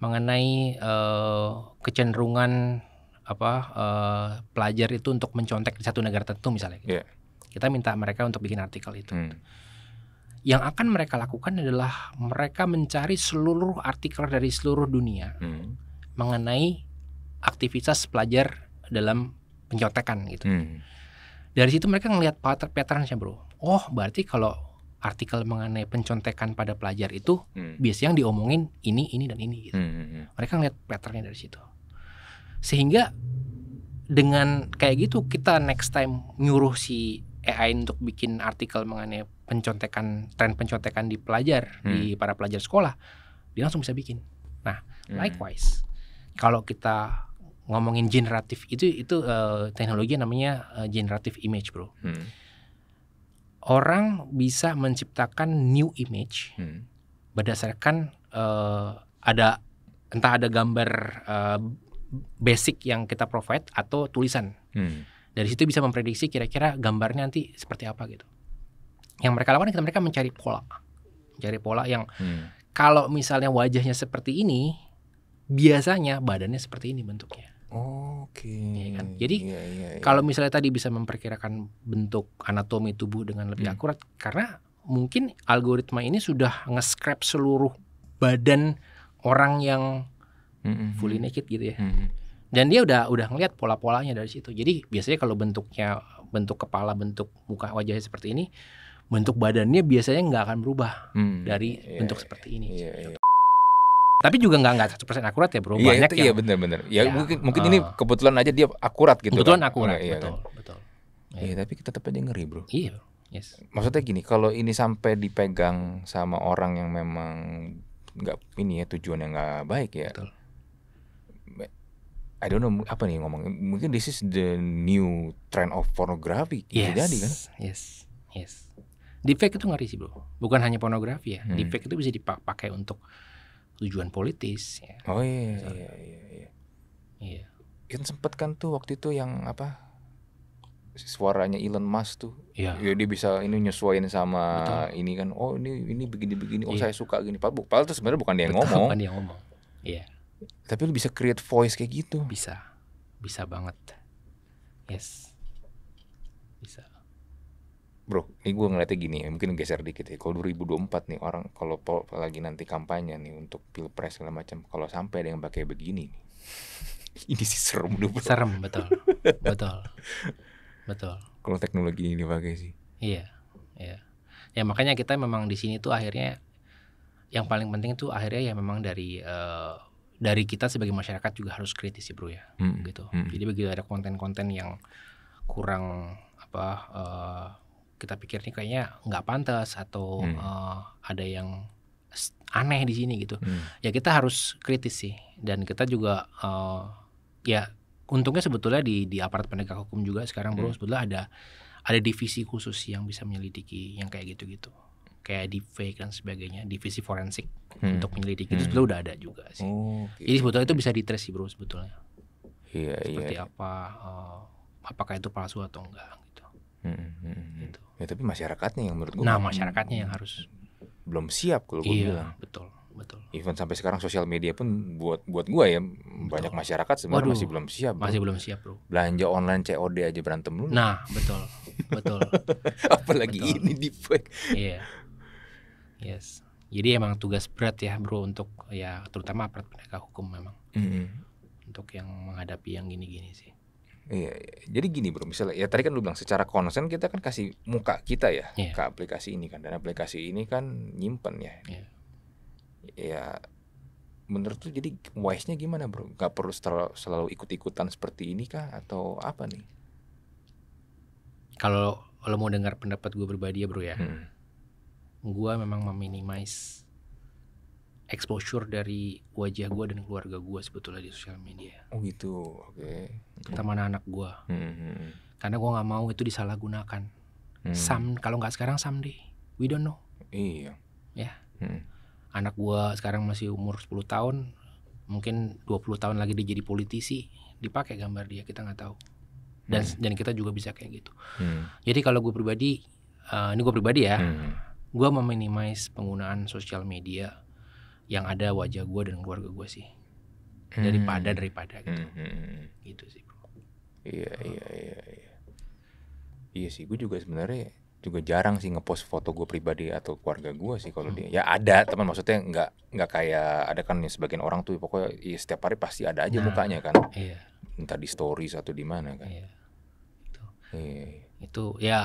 mengenai uh, kecenderungan apa uh, pelajar itu untuk mencontek di satu negara tertentu misalnya gitu. yeah. kita minta mereka untuk bikin artikel itu hmm. yang akan mereka lakukan adalah mereka mencari seluruh artikel dari seluruh dunia hmm. mengenai aktivitas pelajar dalam pencontekan gitu hmm. dari situ mereka ngelihat pattern patternnya bro oh berarti kalau artikel mengenai pencontekan pada pelajar itu hmm. biasanya yang diomongin ini ini dan ini gitu. hmm. hmm, hmm. mereka ngelihat patternnya dari situ sehingga dengan kayak gitu kita next time nyuruh si AI untuk bikin artikel mengenai pencontekan tren pencontekan di pelajar hmm. di para pelajar sekolah dia langsung bisa bikin nah hmm. likewise kalau kita ngomongin generatif itu itu uh, teknologi namanya uh, generative image bro hmm. orang bisa menciptakan new image hmm. berdasarkan uh, ada entah ada gambar uh, basic yang kita provide atau tulisan. Hmm. Dari situ bisa memprediksi kira-kira gambarnya nanti seperti apa gitu. Yang mereka lakukan kita mereka mencari pola, mencari pola yang hmm. kalau misalnya wajahnya seperti ini, biasanya badannya seperti ini bentuknya. Oke. Okay. Ya kan? Jadi yeah, yeah, yeah. kalau misalnya tadi bisa memperkirakan bentuk anatomi tubuh dengan lebih hmm. akurat, karena mungkin algoritma ini sudah nge-scrap seluruh badan orang yang mm-hmm. fully naked gitu ya mm-hmm. dan dia udah udah ngelihat pola polanya dari situ jadi biasanya kalau bentuknya bentuk kepala bentuk muka wajahnya seperti ini bentuk badannya biasanya nggak akan berubah mm. dari yeah, iya, bentuk yeah, seperti ini yeah, yeah. Tapi juga nggak nggak satu persen akurat ya bro, iya, banyak itu, Iya benar-benar. Ya, ya mungkin mungkin uh, ini kebetulan aja dia akurat gitu. Kebetulan kan? akurat, Oh, iya, betul, kan? betul. Iya ya, tapi tetap aja ngeri bro. Iya. Yes. Maksudnya gini, kalau ini sampai dipegang sama orang yang memang nggak ini ya tujuan yang nggak baik ya. Betul. I don't know apa nih ngomong mungkin this is the new trend of pornography gitu yes. jadi kan yes yes deepfake itu ngeri sih bro bukan hanya pornografi ya hmm. deepfake itu bisa dipakai untuk tujuan politis ya. oh iya iya, iya iya iya iya kan sempet kan tuh waktu itu yang apa suaranya Elon Musk tuh ya, ya dia bisa ini nyesuaiin sama Betul. ini kan oh ini ini begini begini oh ya. saya suka gini padahal, padahal itu sebenarnya bukan dia yang Betul, ngomong bukan dia yang ngomong iya tapi lu bisa create voice kayak gitu. Bisa. Bisa banget. Yes. Bisa. Bro, ini gue ngeliatnya gini mungkin geser dikit ya. Kalau 2024 nih orang kalau lagi nanti kampanye nih untuk pilpres segala macam, kalau sampai ada yang pakai begini nih. ini sih serem dulu. Bro. Serem, betul. betul. Betul. Kalau teknologi ini pakai sih. Iya, iya. Ya makanya kita memang di sini tuh akhirnya yang paling penting tuh akhirnya ya memang dari uh, dari kita sebagai masyarakat juga harus kritis sih bro ya hmm. gitu hmm. jadi begitu ada konten-konten yang kurang apa uh, kita pikir nih kayaknya nggak pantas atau hmm. uh, ada yang aneh di sini gitu hmm. ya kita harus kritis sih dan kita juga uh, ya untungnya sebetulnya di di aparat penegak hukum juga sekarang bro hmm. sebetulnya ada ada divisi khusus yang bisa menyelidiki yang kayak gitu-gitu kayak fake dan sebagainya divisi forensik hmm. untuk menyelidiki hmm. itu sebetulnya udah ada juga sih oh, okay. jadi sebetulnya itu bisa ditres sih bro sebetulnya yeah, iya. seperti yeah. apa uh, apakah itu palsu atau enggak gitu hmm, hmm, hmm, hmm. gitu ya tapi masyarakatnya yang menurut gue nah masyarakatnya yang harus belum siap kalau gue iya, bilang betul betul. Even sampai sekarang sosial media pun buat buat gua ya betul. banyak masyarakat sebenarnya masih belum siap. Bro. Masih belum siap, Bro. Belanja online COD aja berantem lu. Nah, betul. Betul. Apalagi betul. ini di fake. yeah. Yes. Jadi emang tugas berat ya bro untuk ya terutama aparat penegak hukum memang. Mm-hmm. Untuk yang menghadapi yang gini-gini sih. Iya, iya, jadi gini bro, misalnya ya tadi kan lu bilang secara konsen kita kan kasih muka kita ya yeah. ke aplikasi ini kan dan aplikasi ini kan nyimpen ya. Yeah. Ya menurut tuh jadi wise-nya gimana bro? Gak perlu selalu, selalu ikut-ikutan seperti ini kah atau apa nih? Kalau lo mau dengar pendapat gue pribadi ya bro ya. Hmm gue memang meminimize exposure dari wajah gue dan keluarga gue sebetulnya di sosial media. Oh gitu, oke. Okay. Terutama hmm. anak gue. Hmm. Karena gue nggak mau itu disalahgunakan. Hmm. Sam, kalau nggak sekarang Sam deh, we don't know. Iya. Ya. Hmm. Anak gue sekarang masih umur 10 tahun, mungkin 20 tahun lagi dia jadi politisi, dipakai gambar dia kita nggak tahu. Dan hmm. dan kita juga bisa kayak gitu. Hmm. Jadi kalau gue pribadi, uh, ini gue pribadi ya. Hmm gue meminimais penggunaan sosial media yang ada wajah gue dan keluarga gue sih daripada hmm. daripada gitu hmm. hmm, hmm. gitu sih iya oh. iya iya iya iya sih gue juga sebenarnya juga jarang sih ngepost foto gue pribadi atau keluarga gue sih kalau hmm. dia ya ada teman maksudnya nggak nggak kayak ada kan ya sebagian orang tuh pokoknya ya setiap hari pasti ada aja nah, mukanya kan iya. entah di stories atau di mana kan iya. Itu. Iya, iya. itu ya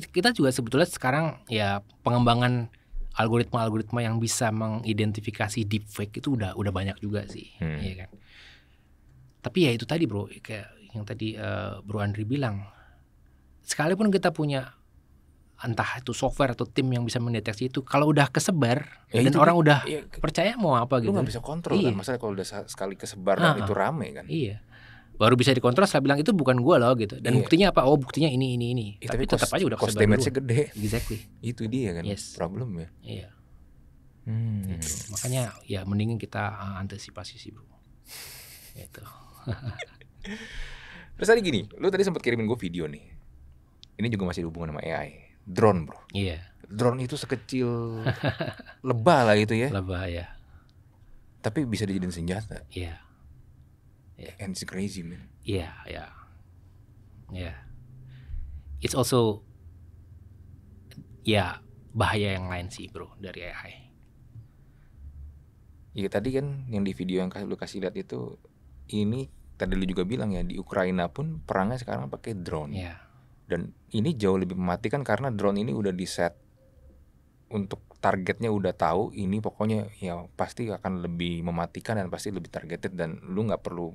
kita juga sebetulnya sekarang ya pengembangan algoritma-algoritma yang bisa mengidentifikasi deepfake itu udah udah banyak juga sih, hmm. ya kan. Tapi ya itu tadi bro, kayak yang tadi uh, Bro Andri bilang, sekalipun kita punya entah itu software atau tim yang bisa mendeteksi itu kalau udah kesebar ya, dan itu, orang udah ya, percaya mau apa gitu lu nggak bisa kontrol kan? iya. kan masalah kalau udah sekali kesebar nah, dan itu rame kan iya baru bisa dikontrol setelah bilang itu bukan gua loh gitu dan yeah. buktinya apa oh buktinya ini ini ini ya, tapi, tapi tetap aja udah cost damage gede exactly itu dia kan yes. problem ya iya yeah. hmm. Gitu. makanya ya mendingan kita ah, antisipasi sih bro itu terus tadi gini lu tadi sempat kirimin gua video nih ini juga masih hubungan sama AI drone bro iya yeah. drone itu sekecil lebah lah gitu ya lebah ya tapi bisa dijadiin senjata iya yeah Yeah. And it's crazy, man. Yeah, yeah, yeah. It's also, ya yeah, bahaya yang lain sih, bro, dari AI. Iya tadi kan yang di video yang lu kasih lihat itu ini tadi lu juga bilang ya di Ukraina pun perangnya sekarang pakai drone. Yeah. Dan ini jauh lebih mematikan karena drone ini udah di set untuk targetnya udah tahu ini pokoknya ya pasti akan lebih mematikan dan pasti lebih targeted dan lu nggak perlu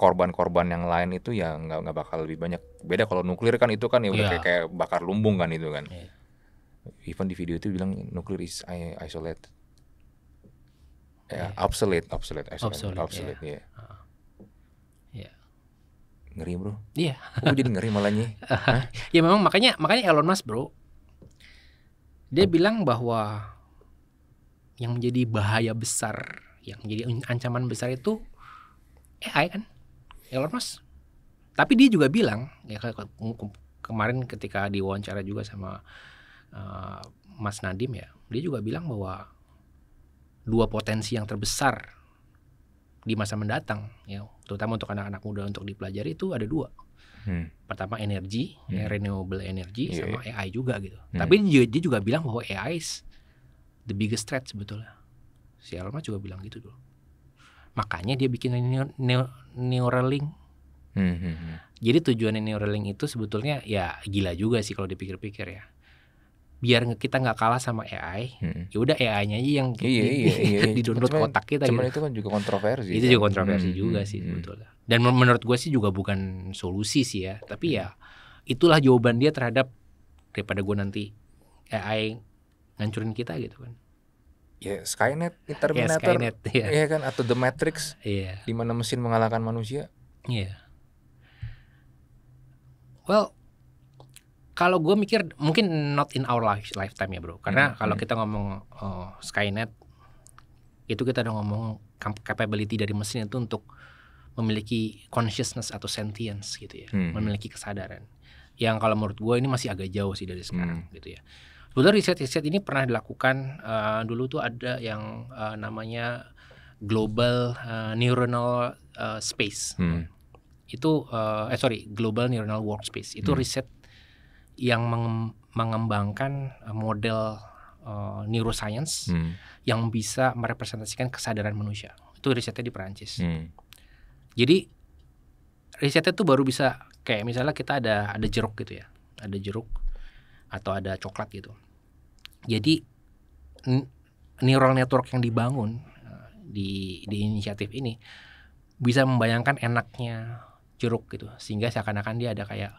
korban-korban yang lain itu ya nggak nggak bakal lebih banyak beda kalau nuklir kan itu kan ya udah yeah. kayak, kayak bakar lumbung kan itu kan yeah. even di video itu bilang nuklir is isolate, ya yeah. obsolete obsolete obsolete, obsolete, obsolete iya. yeah. Iya. Yeah. ngeri bro iya yeah. oh, jadi ngeri malahnya nih. ya memang makanya makanya Elon Musk bro dia bilang bahwa yang menjadi bahaya besar, yang menjadi ancaman besar itu AI kan, Elon Musk. Tapi dia juga bilang, ya ke kemarin ketika diwawancara juga sama uh, Mas Nadim ya, dia juga bilang bahwa dua potensi yang terbesar di masa mendatang, ya terutama untuk anak-anak muda untuk dipelajari itu ada dua hmm. pertama energi hmm. ya, renewable energy yeah, sama yeah. AI juga gitu hmm. tapi dia, dia juga bilang bahwa AI is the biggest threat sebetulnya si Elon juga bilang gitu dulu makanya dia bikin neo, neo, Neuralink hmm, hmm, hmm. jadi tujuan Neuralink itu sebetulnya ya gila juga sih kalau dipikir-pikir ya biar kita nggak kalah sama AI, hmm. ya udah AI-nya aja yang iya, iya, iya, iya. di download cuman, kotak kita. Cuman gitu. itu kan juga kontroversi. Itu kan? juga kontroversi hmm, juga hmm, sih hmm. sebetulnya. Dan menurut gue sih juga bukan solusi sih ya, tapi ya itulah jawaban dia terhadap daripada gue nanti eh, AI ngancurin kita gitu kan. Ya Skynet, ya, Terminator, ya, Skynet, ya. ya kan atau The Matrix, ya. di mana mesin mengalahkan manusia. Iya. Well, kalau gue mikir mungkin not in our life, lifetime ya bro, karena -hmm. kalau hmm. kita ngomong oh, Skynet, itu kita udah ngomong capability dari mesin itu untuk memiliki consciousness atau sentience gitu ya, hmm. memiliki kesadaran. Yang kalau menurut gue ini masih agak jauh sih dari sekarang hmm. gitu ya. Sebetulnya riset-riset ini pernah dilakukan uh, dulu tuh ada yang uh, namanya global uh, neuronal uh, space. Hmm. Itu uh, eh sorry, global neuronal workspace. Itu hmm. riset yang mengembangkan model uh, neuroscience hmm. yang bisa merepresentasikan kesadaran manusia. Itu risetnya di Perancis. Hmm jadi risetnya tuh baru bisa kayak misalnya kita ada ada jeruk gitu ya, ada jeruk atau ada coklat gitu. Jadi neural network yang dibangun eh, di di inisiatif ini bisa membayangkan enaknya jeruk gitu sehingga seakan-akan dia ada kayak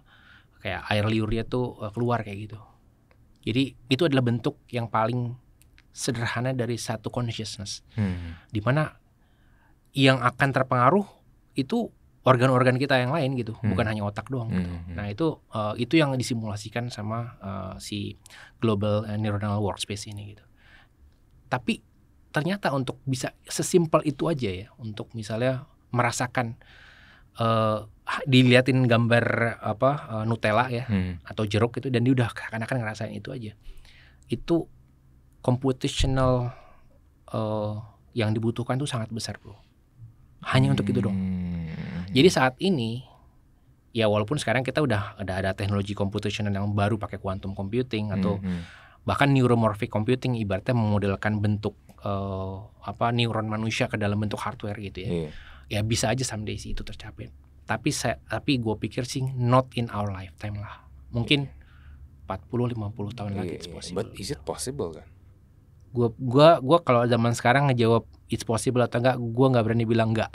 kayak air liurnya tuh eh, keluar kayak gitu jadi itu adalah bentuk yang paling sederhana dari satu consciousness hmm. dimana yang akan terpengaruh itu organ-organ kita yang lain gitu, hmm. bukan hanya otak doang. Gitu. Hmm. hmm. Nah itu uh, itu yang disimulasikan sama uh, si global eh, neuronal workspace ini gitu. Tapi ternyata untuk bisa sesimpel itu aja ya, untuk misalnya merasakan uh, diliatin gambar apa uh, Nutella ya hmm. atau jeruk itu dan dia udah akan-akan ngerasain itu aja. Itu computational uh, yang dibutuhkan tuh sangat besar bro. Hanya hmm. untuk itu dong hmm. Jadi hmm. saat ini ya walaupun sekarang kita udah ada ada teknologi computational yang baru pakai quantum computing atau mm-hmm. bahkan neuromorphic computing ibaratnya memodelkan bentuk uh, apa neuron manusia ke dalam bentuk hardware gitu ya. Yeah. Ya bisa aja someday sih itu tercapai. Tapi saya, tapi gua pikir sih not in our lifetime lah. Mungkin yeah. 40 50 tahun lagi it's iya, possible. But gitu. is it possible kan? Gue gua gua kalau zaman sekarang ngejawab it's possible atau enggak, gua nggak berani bilang enggak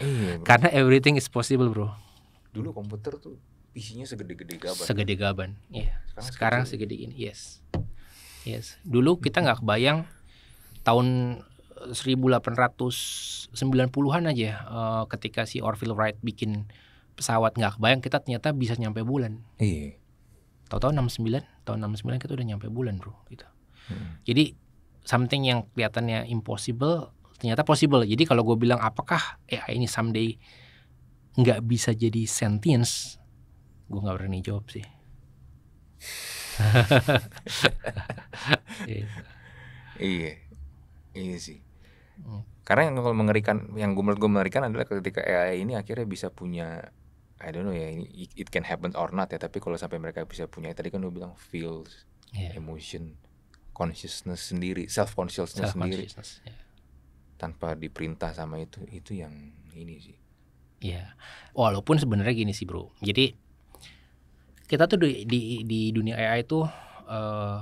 Iya, Karena everything is possible, Bro. Dulu komputer tuh isinya segede-gede gaban. Segede gaban. Oh, iya. Yeah. Sekarang, Sekarang segede ini. Yes. Yes. Dulu kita nggak kebayang tahun 1890-an aja uh, ketika si Orville Wright bikin pesawat nggak kebayang kita ternyata bisa nyampe bulan. Iya. Tahu-tahu 69, tahun 69 kita udah nyampe bulan, Bro, gitu. Hmm. Jadi something yang kelihatannya impossible ternyata possible. Jadi kalau gue bilang apakah AI ini someday nggak bisa jadi sentience, gue nggak berani jawab sih. iya. iya, sih. Hmm. Karena yang kalau mengerikan, yang gue menurut gue mengerikan adalah ketika AI ini akhirnya bisa punya I don't know ya ini it can happen or not ya tapi kalau sampai mereka bisa punya tadi kan lu bilang feels yeah. emotion consciousness sendiri self consciousness self -consciousness, sendiri yeah tanpa diperintah sama itu itu yang ini sih ya walaupun sebenarnya gini sih bro jadi kita tuh di di, di dunia AI itu uh, eh,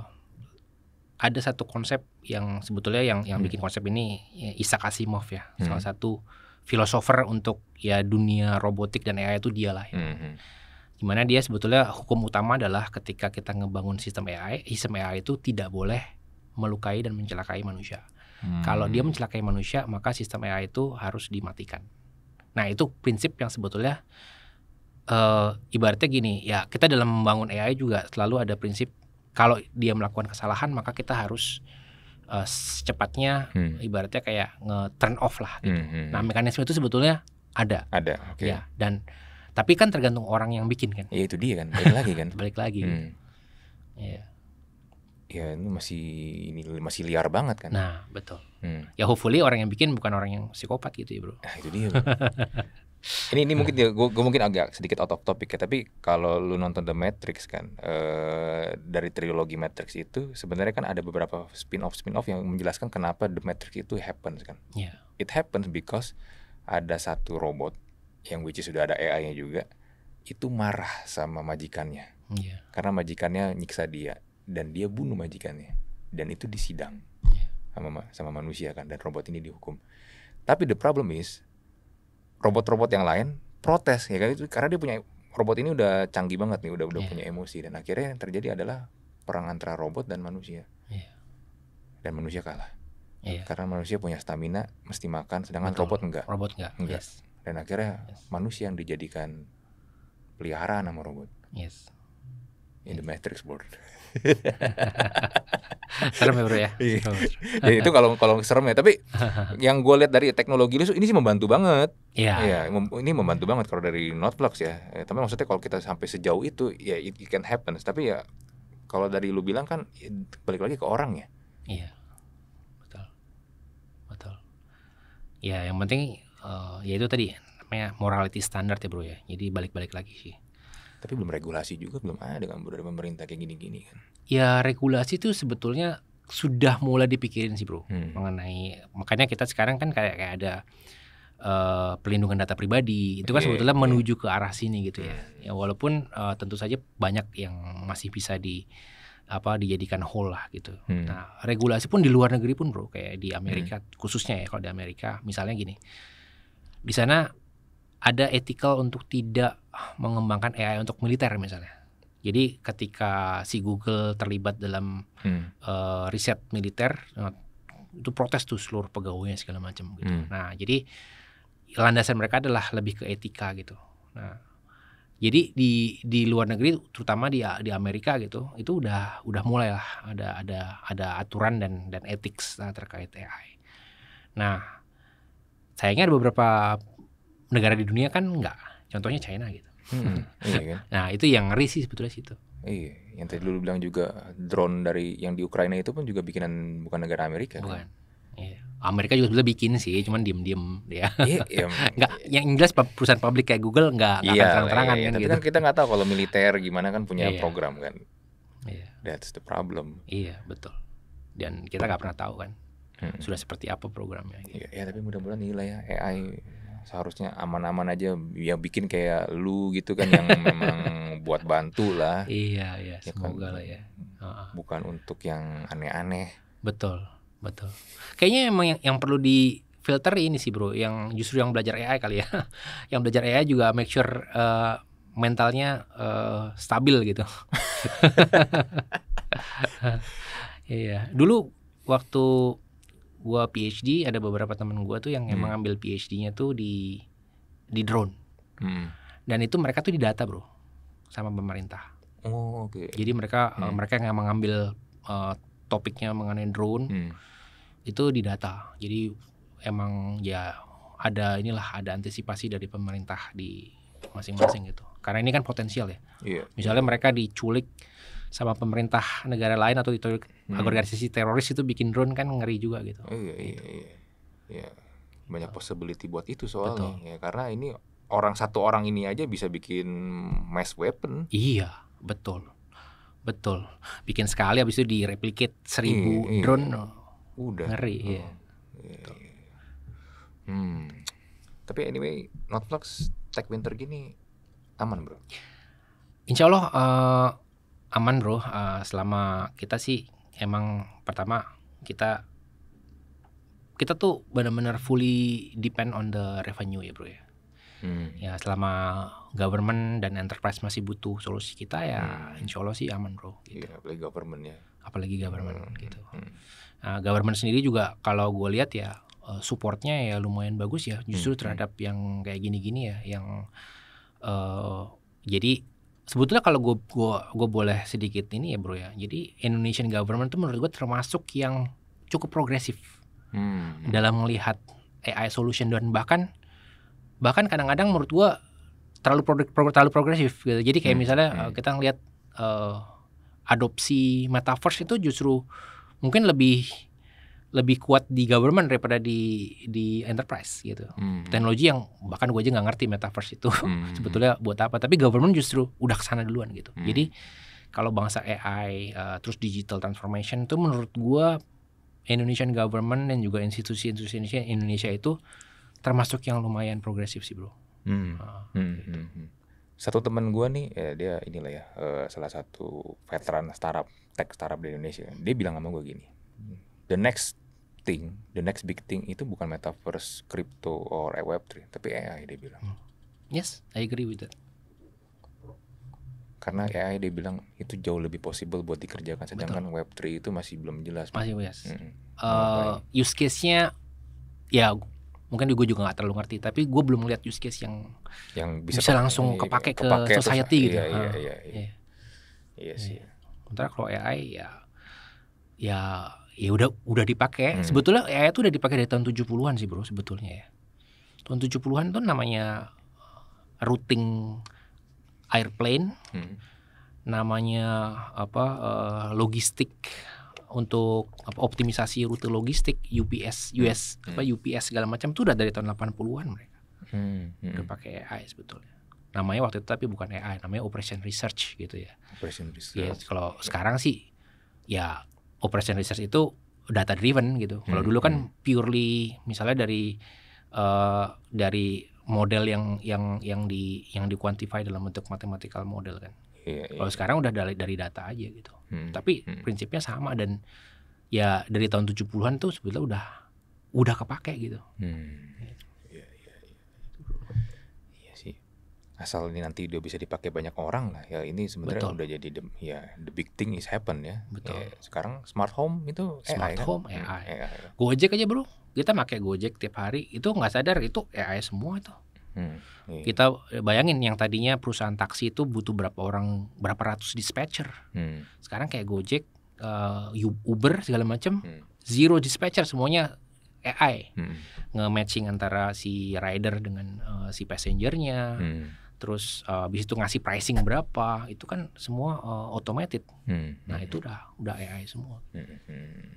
ada satu konsep yang sebetulnya yang yang hmm. bikin konsep ini ya, Isaac Asimov ya hmm. salah satu filosofer untuk ya dunia robotik dan AI itu dialah ya. Hmm, hmm. Dimana dia sebetulnya hukum utama adalah ketika kita ngebangun sistem AI, sistem AI itu tidak boleh melukai dan mencelakai manusia. Hmm. Kalau dia mencelakai manusia, maka sistem AI itu harus dimatikan. Nah, itu prinsip yang sebetulnya uh, ibaratnya gini, ya kita dalam membangun AI juga selalu ada prinsip kalau dia melakukan kesalahan, maka kita harus uh, secepatnya hmm. ibaratnya kayak nge-turn off lah gitu. Hmm, hmm. Nah, mekanisme itu sebetulnya ada. Ada, oke. Okay. Ya, dan tapi kan tergantung orang yang bikin kan. Iya itu dia kan, balik lagi kan. balik lagi. Hmm. Yeah ya ini masih ini masih liar banget kan. Nah, betul. Hmm. Ya hopefully orang yang bikin bukan orang yang psikopat gitu ya, Bro. Nah, itu dia. ini ini mungkin ya gue mungkin agak sedikit out of topic ya, tapi kalau lu nonton The Matrix kan uh, dari trilogi Matrix itu sebenarnya kan ada beberapa spin-off spin-off yang menjelaskan kenapa The Matrix itu happens kan. Yeah. It happens because ada satu robot yang which sudah ada AI-nya juga itu marah sama majikannya. Yeah. Karena majikannya nyiksa dia dan dia bunuh majikannya dan itu disidang sama sama manusia kan dan robot ini dihukum. Tapi the problem is robot-robot yang lain protes ya kan itu karena dia punya robot ini udah canggih banget nih udah udah yeah. punya emosi dan akhirnya yang terjadi adalah perang antara robot dan manusia iya. dan manusia kalah yeah. karena manusia punya stamina mesti makan sedangkan Betul. robot enggak robot enggak, enggak. Yes. dan akhirnya yes. manusia yang dijadikan peliharaan sama robot yes in the iya. matrix board serem ya bro ya. Iya. ya itu kalau kalau serem ya. Tapi yang gue lihat dari teknologi itu ini sih membantu banget. Iya. Iya. Ya, ini membantu banget kalau dari Notflux ya. Eh, tapi maksudnya kalau kita sampai sejauh itu ya it, it can happen. Tapi ya kalau dari lu bilang kan ya, balik lagi ke orang ya. Iya. Betul. Betul. Ya yang penting uh, ya itu tadi namanya morality standard ya bro ya. Jadi balik-balik lagi sih tapi belum regulasi juga belum ada kan dari pemerintah kayak gini-gini kan ya regulasi itu sebetulnya sudah mulai dipikirin sih bro hmm. mengenai makanya kita sekarang kan kayak kayak ada uh, pelindungan data pribadi itu kan yeah, sebetulnya yeah. menuju ke arah sini gitu ya hmm. ya walaupun uh, tentu saja banyak yang masih bisa di apa dijadikan whole lah gitu hmm. nah regulasi pun di luar negeri pun bro kayak di hmm. Amerika hmm. khususnya ya kalau di Amerika misalnya gini di sana ada etikal untuk tidak mengembangkan AI untuk militer misalnya. Jadi ketika si Google terlibat dalam hmm. uh, riset militer eh, itu protes tuh seluruh pegawainya segala macam gitu. Hmm. Nah, jadi landasan mereka adalah lebih ke etika gitu. Nah, jadi di di luar negeri terutama di di Amerika gitu, itu udah udah lah ada ada ada aturan dan dan etik nah, eh, terkait AI. Nah, sayangnya ada beberapa negara di dunia kan nggak contohnya China gitu. Hmm, iya kan? nah itu yang ngeri sih sebetulnya situ. Iya, yang tadi dulu bilang juga drone dari yang di Ukraina itu pun juga bikinan bukan negara Amerika. Kan? Bukan. Kan? Iya. Amerika juga sebenarnya bikin sih, cuman diem-diem dia. Iya, iya. nggak, yang jelas perusahaan publik kayak Google nggak iya, akan terang-terangan iya, iya. kan gitu. Tapi kan kita nggak tahu kalau militer gimana kan punya iya. program kan. Iya. That's the problem. Iya, betul. Dan kita nggak pernah tahu kan. Hmm. Sudah seperti apa programnya gitu. Iya, ya, tapi mudah-mudahan nilai ya AI seharusnya aman-aman aja yang bikin kayak lu gitu kan yang memang buat bantu lah iya iya ya kan? semoga kan? lah ya bukan untuk yang aneh-aneh betul betul kayaknya emang yang, yang perlu di filter ini sih bro yang justru yang belajar AI kali ya yang belajar AI juga make sure uh, mentalnya uh, stabil gitu iya dulu waktu gua PhD ada beberapa temen gua tuh yang hmm. emang ambil PhD-nya tuh di di drone hmm. dan itu mereka tuh di data bro sama pemerintah oh, oke okay. jadi mereka eh, hmm. mereka yang mengambil uh, eh, topiknya mengenai drone hmm. itu data. jadi emang ya ada inilah ada antisipasi dari pemerintah di masing-masing gitu karena ini kan potensial ya yeah. misalnya mereka diculik sama pemerintah negara lain atau itu hmm. organisasi teroris itu bikin drone kan ngeri juga gitu. Oh, iya iya gitu. iya. Ya. Banyak possibility buat itu soalnya Betul. ya karena ini orang satu orang ini aja bisa bikin mass weapon. Iya, betul. Betul. Bikin sekali habis itu direplicate seribu iya, iya. drone. Iya. Udah. Ngeri, oh. Iya, Hmm. Tapi anyway, Notflux tech winter gini aman, Bro. insyaallah Allah uh, aman bro uh, selama kita sih emang pertama kita kita tuh benar-benar fully depend on the revenue ya bro ya hmm. ya selama government dan enterprise masih butuh solusi kita ya hmm. insya Allah sih aman bro gitu. ya, apalagi government ya apalagi government hmm. gitu hmm. Nah, government sendiri juga kalau gue lihat ya eh, supportnya ya lumayan bagus ya justru hmm. terhadap yang kayak gini-gini ya yang uh, jadi sebetulnya kalau gue gua, gua boleh sedikit ini ya bro ya jadi Indonesian government itu menurut gue termasuk yang cukup progresif hmm. dalam melihat AI solution dan bahkan bahkan kadang-kadang menurut gue terlalu pro, pro, terlalu progresif gitu jadi kayak hmm. misalnya hmm. kita ngelihat uh, adopsi metaverse itu justru mungkin lebih lebih kuat di government daripada di di enterprise gitu. Hmm. Teknologi yang bahkan gue aja nggak ngerti metaverse itu hmm. sebetulnya buat apa, tapi government justru udah kesana duluan gitu. Hmm. Jadi kalau bangsa AI uh, eh, terus digital transformation itu menurut gue Indonesian government dan juga institusi-institusi Indonesia, Indonesia itu termasuk yang lumayan progresif sih bro. Hmm. Uh, hmm. Gitu. Hmm, hmm. Satu teman gue nih ya dia inilah ya uh, salah satu veteran startup tech startup di Indonesia. Dia bilang sama gue gini, the next thing, the next big thing itu bukan metaverse, crypto or web3, tapi AI dia bilang. Hmm. Yes, I agree with that. Karena AI dia bilang itu jauh lebih possible buat dikerjakan sedangkan web3 itu masih belum jelas. Masih yes. Mm eh, ya. use case-nya ya mungkin gue juga gak terlalu ngerti tapi gue belum lihat use case yang yang bisa, bisa langsung kepake, iya, kepake ke society terus, gitu iya, iya, ah, iya, iya, iya. iya sih iya. iya. kalau AI ya ya ya udah udah dipakai. Hmm. Sebetulnya AI itu udah dipakai dari tahun 70-an sih, Bro, sebetulnya ya. Tahun 70-an tuh namanya uh, routing airplane. Hmm. Namanya apa uh, logistik untuk apa, optimisasi rute logistik UPS, hmm. US hmm. apa UPS segala macam itu udah dari tahun 80-an mereka. Hmm. Hmm. Udah pakai AI sebetulnya namanya waktu itu tapi bukan AI namanya operation research gitu ya operation research ya, kalau sekarang sih ya operation research itu data driven gitu. Kalau hmm. dulu kan hmm. purely misalnya dari uh, dari model yang yang yang di yang di quantify dalam bentuk mathematical model kan. Yeah, yeah. Kalau iya. sekarang udah dari dari data aja gitu. Hmm. Tapi hmm. prinsipnya sama dan ya dari tahun 70-an tuh sebetulnya udah udah kepake gitu. Hmm. asal ini nanti dia bisa dipakai banyak orang lah ya ini sebenarnya udah jadi the, ya the big thing is happen ya betul ya, sekarang smart home itu smart AI, kan? home hmm, AI. AI Gojek aja bro kita pakai Gojek tiap hari itu nggak sadar itu AI semua itu Hmm, iya. Kita eh, bayangin yang tadinya perusahaan taksi itu butuh berapa orang, berapa ratus dispatcher. Hmm. Sekarang kayak Gojek, uh, Uber segala macam, hmm. zero dispatcher semuanya AI. Hmm. Nge-matching antara si rider dengan uh, si passengernya. Hmm terus uh, eh, bis itu ngasih pricing berapa itu kan semua uh, automated hmm. nah hmm. itu udah udah AI semua hmm. hmm.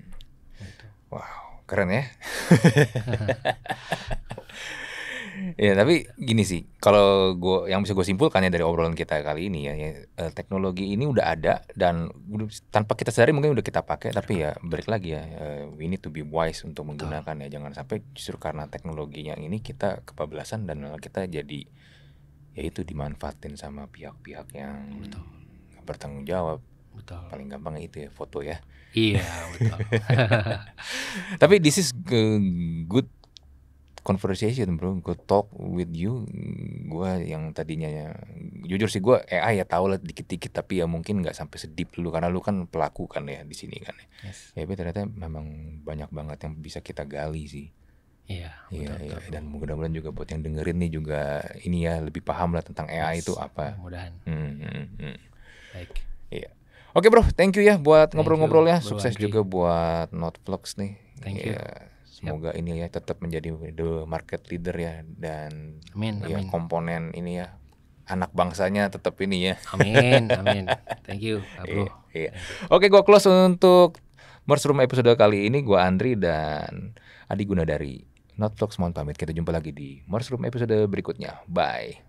Gitu. wow keren ya ya tapi gini sih kalau gue yang bisa gue simpulkan ya dari obrolan kita kali ini ya, ya eh, teknologi ini udah ada dan tanpa kita sadari mungkin udah kita pakai tapi ya balik lagi ya we need to be wise untuk menggunakan ya jangan sampai justru karena teknologinya ini kita kebablasan dan kita jadi ya itu dimanfaatin sama pihak-pihak yang betul. bertanggung jawab betul paling gampang itu ya foto ya iya betul tapi this is good conversation bro gue talk with you gue yang tadinya ya, jujur sih gue eh, AI ah, ya tau lah dikit-dikit tapi ya mungkin nggak sampai sedip lu karena lu kan pelaku kan ya di sini kan ya. yes. ya tapi ternyata memang banyak banget yang bisa kita gali sih Iya. Iya, iya. dan mudah-mudahan juga buat yang dengerin nih juga ini ya lebih paham lah tentang AI yes, itu apa. Mudah-mudahan. Hmm, hmm, hmm. Baik. Iya. Oke bro, thank you ya buat ngobrol-ngobrolnya. Sukses Andri. juga buat Notvlogs nih. Thank ya, you. Semoga yep. ini ya tetap menjadi the market leader ya dan amin, ya amin. komponen ini ya anak bangsanya tetap ini ya. Amin, amin. Thank you, Bro. Iya. iya. Oke, gua close untuk Mushroom episode kali ini gua Andri dan Adi Gunadari. Not Talks pamit Kita jumpa lagi di Mars Room episode berikutnya. Bye.